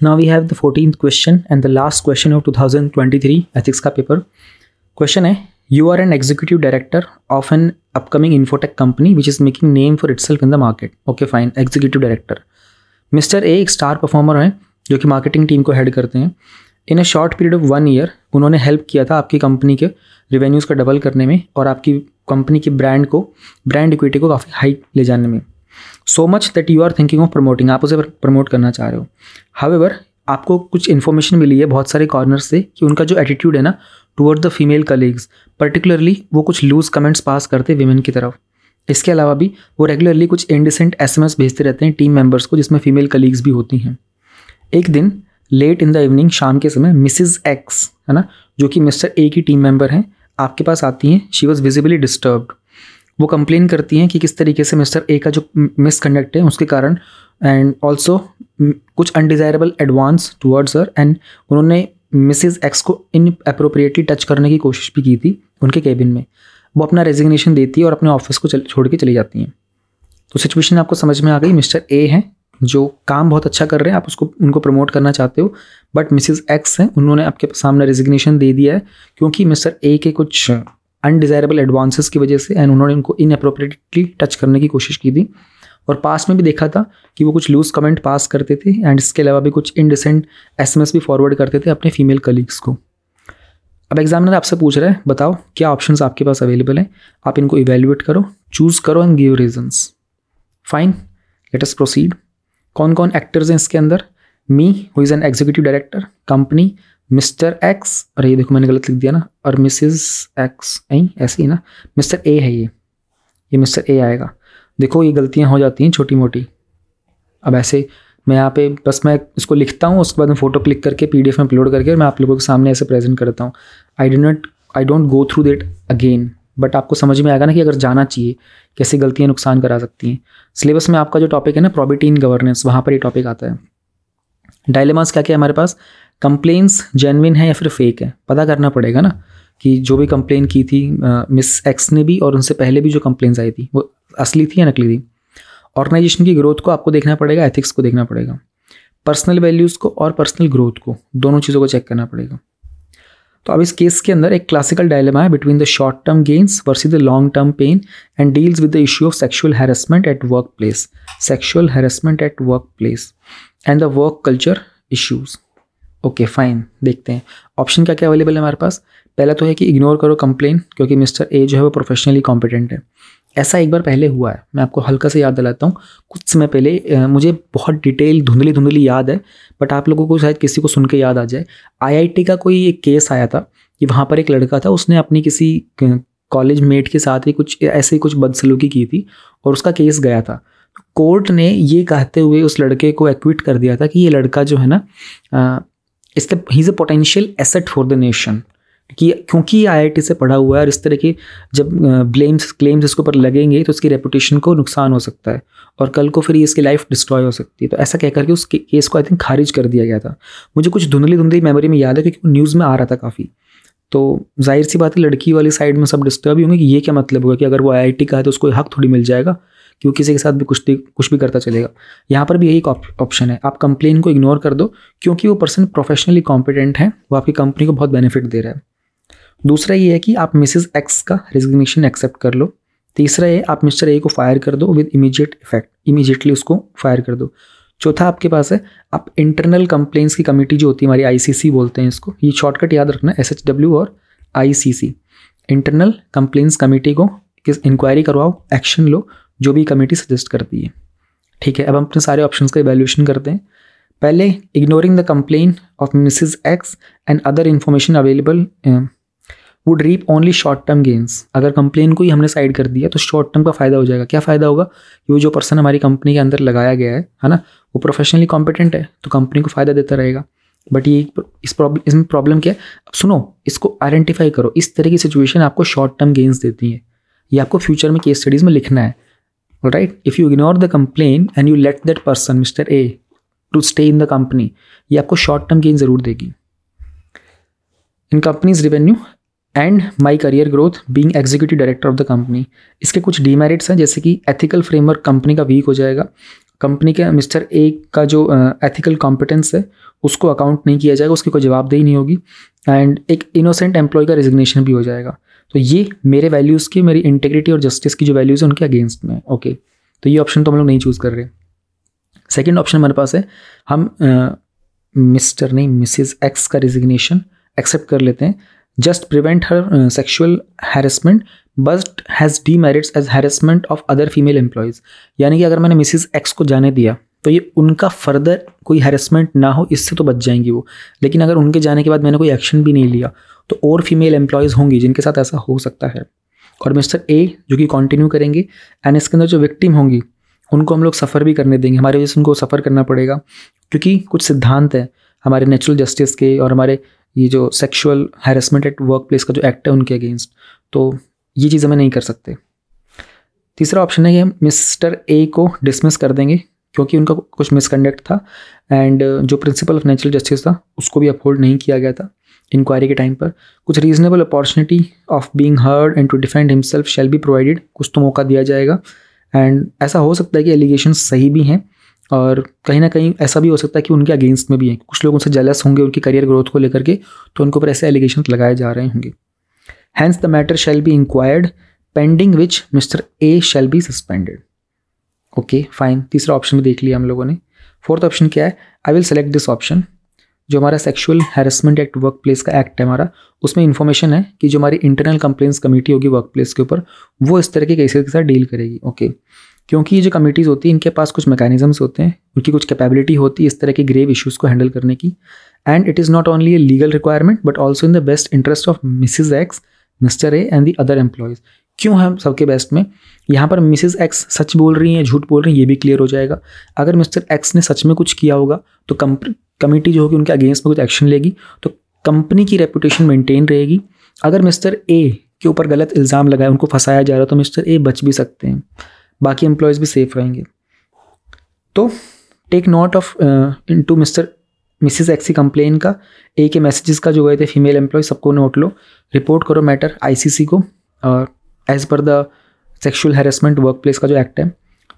Speaker 1: now we have the fourteen question and the last question of two thousand twenty three ethics का पेपर क्वेश्चन है you are an executive director of an upcoming infotech company which is making name for itself in the market okay fine executive director mister A एक star performer हैं जो कि marketing team को head करते हैं in a short period of one year उन्होंने help किया था आपकी कंपनी के रिवेन्यूज़ का डबल करने में और आपकी कंपनी के ब्रांड को ब्रांड इक्विटी को काफ़ी हाइट ले जाने में so much that you are thinking of promoting आप उसे प्रमोट करना चाह रहे हो हावेवर आपको कुछ इन्फॉर्मेशन मिली है बहुत सारे कॉर्नर से कि उनका जो एटीट्यूड है ना toward the female colleagues particularly वो कुछ लूज कमेंट्स पास करते विमेन की तरफ इसके अलावा भी वो रेगुलरली कुछ इंडिसेंट एस एम एस भेजते रहते हैं टीम मेम्बर्स को जिसमें फीमेल कलीग्स भी होती हैं एक दिन लेट इन द इवनिंग शाम के समय मिसिज एक्स है ना जो कि मिस्टर ए की टीम मेम्बर हैं आपके पास आती हैं शी वॉज़ विजिबली डिस्टर्ब्ड वो कंप्लेन करती हैं कि किस तरीके से मिस्टर ए का जो मिसकंडक्ट है उसके कारण एंड ऑल्सो कुछ undesirable advance towards her and उन्होंने मिसिज एक्स को इन अप्रोप्रिएटली टच करने की कोशिश भी की थी उनके केबिन में वो अपना रेजिग्नेशन देती है और अपने ऑफिस को छोड़ के चली जाती हैं तो सिचुएशन आपको समझ में आ गई मिस्टर ए हैं जो काम बहुत अच्छा कर रहे हैं आप उसको उनको प्रमोट करना चाहते हो बट मिसिज एक्स हैं उन्होंने आपके सामने रेजिग्नेशन दे दिया है क्योंकि मिस्टर ए के कुछ अनडिज़ायरेबल एडवांसेस की वजह से एंड उन्होंने उनको अप्रोप्रिएटली टच करने की कोशिश की थी और पास में भी देखा था कि वो कुछ लूज़ कमेंट पास करते थे एंड इसके अलावा भी कुछ इनडिसेंट एस भी फॉरवर्ड करते थे अपने फीमेल कलीग्स को अब एग्जामिनर आपसे पूछ रहा है बताओ क्या ऑप्शन आपके पास अवेलेबल हैं आप इनको इवेल्युएट करो चूज़ करो and give reasons fine let's proceed कौन कौन एक्टर्स हैं इसके अंदर me who is an executive director company mister X और ये देखो मैंने गलत लिख दिया ना और मिसिज एक्स नहीं ऐसे ही ना मिस्टर ए है ये ये मिस्टर ए आएगा देखो ये गलतियाँ हो जाती हैं छोटी मोटी अब ऐसे मैं यहाँ पे बस मैं इसको लिखता हूँ उसके बाद में फ़ोटो क्लिक करके पी में अपलोड करके मैं आप लोगों के सामने ऐसे प्रेजेंट करता हूँ I do not I don't go through that again but आपको समझ में आएगा ना कि अगर जाना चाहिए कैसे गलतियाँ नुकसान करा सकती हैं सिलेबस में आपका जो टॉपिक है ना प्रॉबिटी इन गवर्नेंस वहाँ पर ये टॉपिक आता है डायलेमास क्या क्या है हमारे पास कंप्लेंट्स जेनविन है या फिर फेक है पता करना पड़ेगा ना कि जो भी कंप्लेन की थी मिस एक्स ने भी और उनसे पहले भी जो कंप्लेंट्स आई थी वो असली थी या नकली थी ऑर्गेनाइजेशन की ग्रोथ को आपको देखना पड़ेगा एथिक्स को देखना पड़ेगा पर्सनल वैल्यूज़ को और पर्सनल ग्रोथ को दोनों चीज़ों को चेक करना पड़ेगा तो अब इस केस के अंदर एक क्लासिकल डायलेमा है between the short term gains versus the long term pain and deals with the issue of sexual harassment at workplace sexual harassment at workplace and the work culture issues okay fine देखते हैं option क्या क्या available है हमारे पास पहला तो है कि इग्नोर करो कंप्लेन क्योंकि मिस्टर ए जो है वो प्रोफेशनली कॉम्पिटेंट है ऐसा एक बार पहले हुआ है मैं आपको हल्का से याद दिलाता हूँ कुछ समय पहले मुझे बहुत डिटेल धुंधली धुंधली याद है बट आप लोगों को शायद किसी को सुन के याद आ जाए आईआईटी का कोई एक केस आया था कि वहाँ पर एक लड़का था उसने अपनी किसी कॉलेज मेट के साथ ही कुछ ऐसे कुछ बदसलूकी की थी और उसका केस गया था कोर्ट ने ये कहते हुए उस लड़के को एक्विट कर दिया था कि ये लड़का जो है ना इस he is a potential asset for the nation कि क्योंकि आईआईटी से पढ़ा हुआ है और इस तरह की जब ब्लेम्स क्लेम्स इसके ऊपर लगेंगे तो उसकी रेपुटेशन को नुकसान हो सकता है और कल को फिर इसकी लाइफ डिस्ट्रॉय हो सकती है तो ऐसा कह करके उस केस को आई थिंक खारिज कर दिया गया था मुझे कुछ धुंधली धुंधली मेमोरी में याद है क्योंकि न्यूज़ में आ रहा था काफ़ी तो जाहिर सी बात है लड़की वाली साइड में सब डिस्टर्ब ही होंगे कि ये क्या मतलब होगा कि अगर वो आई का है तो उसको हक थोड़ी मिल जाएगा कि वो किसी के साथ भी कुछ भी कुछ भी करता चलेगा यहाँ पर भी यही ऑप्शन है आप कंप्लेन को इग्नोर कर दो क्योंकि वो पर्सन प्रोफेशनली कॉम्पिटेंट है वो आपकी कंपनी को बहुत बेनिफिट दे रहा है दूसरा ये है कि आप मिसिज एक्स का रिजिग्नेशन एक्सेप्ट कर लो तीसरा ये आप मिस्टर ए को फायर कर दो विद इमीजिएट इफेक्ट इमीजिएटली उसको फायर कर दो चौथा आपके पास है आप इंटरनल कंप्लेंट्स की कमेटी जो होती है हमारी आईसीसी बोलते हैं इसको ये शॉर्टकट याद रखना एस एच डब्ल्यू और आईसीसी इंटरनल कंप्लेंट्स कमेटी को किस इंक्वायरी करवाओ एक्शन लो जो भी कमेटी सजेस्ट करती है ठीक है अब हम अपने सारे ऑप्शन का इवेल्यूशन करते हैं पहले ignoring the complain of Mrs X and other information available would reap only short term gains अगर कंप्लेन को ही हमने साइड कर दिया तो शॉर्ट टर्म का फायदा हो जाएगा क्या फ़ायदा होगा ये जो पर्सन हमारी कंपनी के अंदर लगाया गया है है ना वो प्रोफेशनली कॉम्पिटेंट है तो कंपनी को फ़ायदा देता रहेगा बट ये इस प्रॉब्लम इसमें प्रॉब्लम क्या है अब सुनो इसको आइडेंटिफाई करो इस तरह की सिचुएशन आपको शॉर्ट टर्म गेंस देती है ये आपको फ्यूचर में केस स्टडीज़ में लिखना है right if you ignore the complain and you let that person mister A to stay in the company ये आपको शॉर्ट टर्म गेन ज़रूर देगी in company's revenue and my career growth being executive director of the company इसके कुछ demerits हैं जैसे कि ethical framework company का वीक हो जाएगा कंपनी के मिस्टर ए का जो एथिकल कॉम्पिटेंस है उसको अकाउंट नहीं किया जाएगा उसकी कोई जवाबदेही नहीं होगी एंड एक इनोसेंट एम्प्लॉय का रिजिग्नेशन भी हो जाएगा तो ये मेरे वैल्यूज़ के मेरी इंटेग्रिटी और जस्टिस की जो वैल्यूज़ है उनके अगेंस्ट में ओके okay. तो ये ऑप्शन तो हम लोग नहीं चूज़ कर रहे सेकेंड ऑप्शन हमारे पास है हम मिस्टर नहीं मिसिज एक्स का रिजिग्नेशन एक्सेप्ट कर लेते हैं just prevent her uh, sexual harassment bust has the merits as harassment of other female employees यानी कि अगर मैंने मिसिज एक्स को जाने दिया तो ये उनका फर्दर कोई हैरेसमेंट ना हो इससे तो बच जाएंगी वो लेकिन अगर उनके जाने के बाद मैंने कोई एक्शन भी नहीं लिया तो और फीमेल एम्प्लॉयज़ होंगी जिनके साथ ऐसा हो सकता है और मिस्टर ए जो कि कंटिन्यू करेंगे एंड इसके अंदर जो विक्टिम होंगी उनको हम लोग सफ़र भी करने देंगे हमारे वजह से उनको सफ़र करना पड़ेगा क्योंकि कुछ सिद्धांत हैं हमारे नेचुरल जस्टिस के और हमारे ये जो sexual harassment at workplace का जो एक्ट है उनके अगेंस्ट तो ये चीज़ हमें नहीं कर सकते तीसरा ऑप्शन है कि हम मिस्टर ए को डिसमिस कर देंगे क्योंकि उनका कुछ मिसकंडक्ट था एंड uh, जो प्रिंसिपल ऑफ नेचुरल जस्टिस था उसको भी अपहोल्ड नहीं किया गया था इंक्वायरी के टाइम पर कुछ reasonable opportunity of being heard and to defend himself shall be provided कुछ तो मौका दिया जाएगा एंड ऐसा हो सकता है कि एलिगेशन सही भी हैं और कहीं ना कहीं ऐसा भी हो सकता है कि उनके अगेंस्ट में भी हैं कुछ लोग उनसे जेलस होंगे उनकी करियर ग्रोथ को लेकर के तो उनके ऊपर ऐसे एलिगेशन लगाए जा रहे होंगे hence the matter shall be inquired pending which Mr A shall be suspended okay fine तीसरा ऑप्शन भी देख लिया हम लोगों ने फोर्थ ऑप्शन क्या है I will select this option जो हमारा sexual harassment act workplace का एक्ट है हमारा उसमें इन्फॉर्मेशन है कि जो हमारी इंटरनल कंप्लेंट्स कमेटी होगी वर्क प्लेस के ऊपर वो इस तरह के कैसे के साथ डील करेगी ओके okay. क्योंकि ये जो कमेटीज़ होती है इनके पास कुछ मैकेनिज़म्स होते हैं उनकी कुछ कैपेबिलिटी होती है इस तरह के ग्रेव इश्यूज़ को हैंडल करने की and it is not only a legal requirement but also in the best interest of Mrs X Mr A and the other employees क्यों हम सबके बेस्ट में यहाँ पर मिसिज एक्स सच बोल रही हैं झूठ बोल रही हैं ये भी क्लियर हो जाएगा अगर मिस्टर एक्स ने सच में कुछ किया होगा तो कमेटी जो होगी उनके अगेंस्ट में कुछ एक्शन लेगी तो कंपनी की रेपुटेशन मेंटेन रहेगी अगर मिस्टर ए के ऊपर गलत इल्ज़ाम लगाए उनको फंसाया जा रहा है तो मिस्टर ए बच भी सकते हैं बाकी एम्प्लॉयज़ भी सेफ रहेंगे तो take note of in to Mr Mrs X complain का ए के मैसेजेस का जो गए थे फीमेल एम्प्लॉय सबको नोट लो रिपोर्ट करो मैटर आईसीसी को और as per the sexual harassment workplace का जो एक्ट है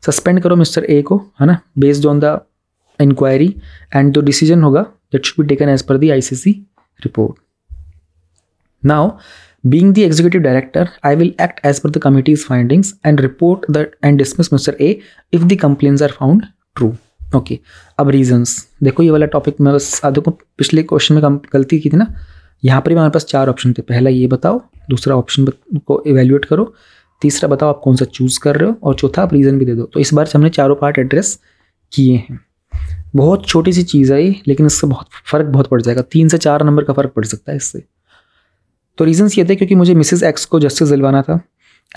Speaker 1: सस्पेंड करो मिस्टर ए को है ना based on the inquiry and जो डिसीजन होगा that should be taken as per the C report now Being the executive director, I will act as per the committee's findings and report the and dismiss Mr. A if the complaints are found true. Okay okay. अब reasons देखो ये वाला topic मैं बस देखो पिछले question में गलती की थी ना यहाँ पर भी हमारे पास चार ऑप्शन थे पहला ये बताओ दूसरा ऑप्शन को एवेल्यूएट करो तीसरा बताओ आप कौन सा चूज़ कर रहे हो और चौथा आप रीज़न भी दे दो तो इस बार हमने चारों पार्ट एड्रेस किए हैं बहुत छोटी सी चीज़ आई लेकिन इससे बहुत फ़र्क बहुत पड़ जाएगा तीन से चार नंबर का फ़र्क पड़ सकता है इससे तो रीज़न्स ये थे क्योंकि मुझे मिसेस एक्स को जस्टिस दिलवाना था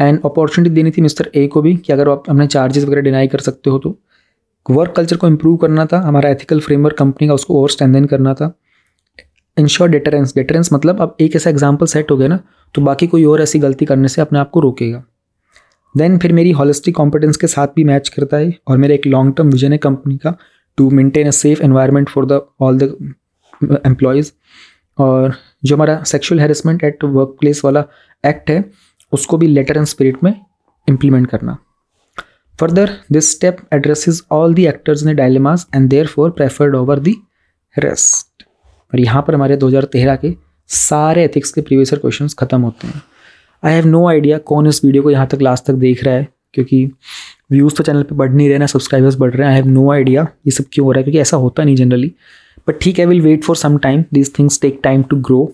Speaker 1: एंड अपॉर्चुनिटी देनी थी मिस्टर ए को भी कि अगर आप अपने चार्जेस वगैरह डिनाई कर सकते हो तो वर्क कल्चर को इम्प्रूव करना था हमारा एथिकल फ्रेमवर्क कंपनी का उसको और स्ट्रेंथन करना था इंश्योर डेटरेंस डेटरेंस मतलब अब एक ऐसा एग्जाम्पल सेट हो गया ना तो बाकी कोई और ऐसी गलती करने से अपने आप को रोकेगा देन फिर मेरी हॉलिस्टिक कॉम्पिटेंस के साथ भी मैच करता है और मेरा एक लॉन्ग टर्म विजन है कंपनी का to maintain a safe environment for the all the employees और जो हमारा sexual harassment at workplace वाला एक्ट है उसको भी लेटर एंड स्पिरिट में इम्प्लीमेंट करना further this step address all the actors ने dilemmas and therefore preferred over the rest और यहाँ पर हमारे 2013 के सारे एथिक्स के प्रीवियसर क्वेश्चन खत्म होते हैं आई हैव नो आइडिया कौन इस वीडियो को यहाँ तक लास्ट तक देख रहा है क्योंकि व्यूज़ तो चैनल पे बढ़ नहीं रहे ना सब्सक्राइबर्स बढ़ रहे हैं आई हैव नो आइडिया ये सब क्यों हो रहा है क्योंकि ऐसा होता नहीं जनरली बट ठीक है will wait for some time this things take time to grow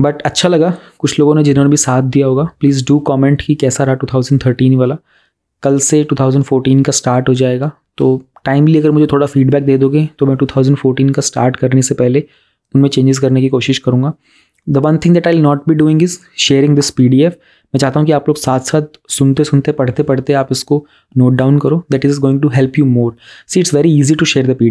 Speaker 1: but अच्छा लगा कुछ लोगों ने जिन्होंने भी साथ दिया होगा प्लीज़ डू कमेंट कि कैसा रहा 2013 वाला कल से 2014 का स्टार्ट हो जाएगा तो टाइमली अगर मुझे थोड़ा फीडबैक दे दोगे तो मैं 2014 का स्टार्ट करने से पहले उनमें चेंजेस करने की कोशिश करूँगा the one thing that I not be doing is sharing this P मैं चाहता हूँ कि आप लोग साथ साथ सुनते सुनते पढ़ते पढ़ते आप इसको नोट डाउन करो that is going to help you more see it's very easy to share the P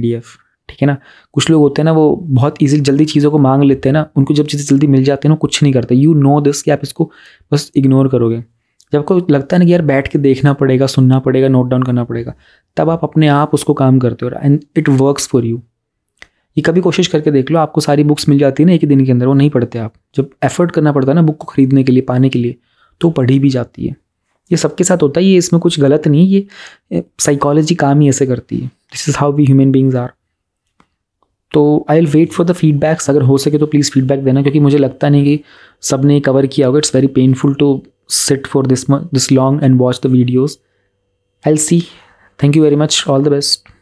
Speaker 1: ठीक है ना कुछ लोग होते हैं ना वो बहुत ईजिली जल्दी चीज़ों को मांग लेते हैं ना उनको जब चीज़ें जल्दी मिल जाती है ना कुछ नहीं करते यू नो दिस कि आप इसको बस इग्नोर करोगे जब आपको लगता है ना कि यार बैठ के देखना पड़ेगा सुनना पड़ेगा नोट डाउन करना पड़ेगा तब आप अपने आप उसको काम करते हो and it works for you ये कभी कोशिश करके देख लो आपको सारी बुक्स मिल जाती है ना एक ही दिन के अंदर वो नहीं पढ़ते आप जब एफर्ट करना पड़ता है ना बुक को खरीदने के लिए पाने के लिए तो पढ़ी भी जाती है ये सबके साथ होता है ये इसमें कुछ गलत नहीं ये साइकोलॉजी काम ही ऐसे करती है this is how we human beings are तो I will wait for the feedbacks अगर हो सके तो प्लीज़ फीडबैक देना क्योंकि मुझे लगता नहीं कि सब ने कवर किया होगा it's very painful to sit for this this long and watch the videos I see thank you very much all the best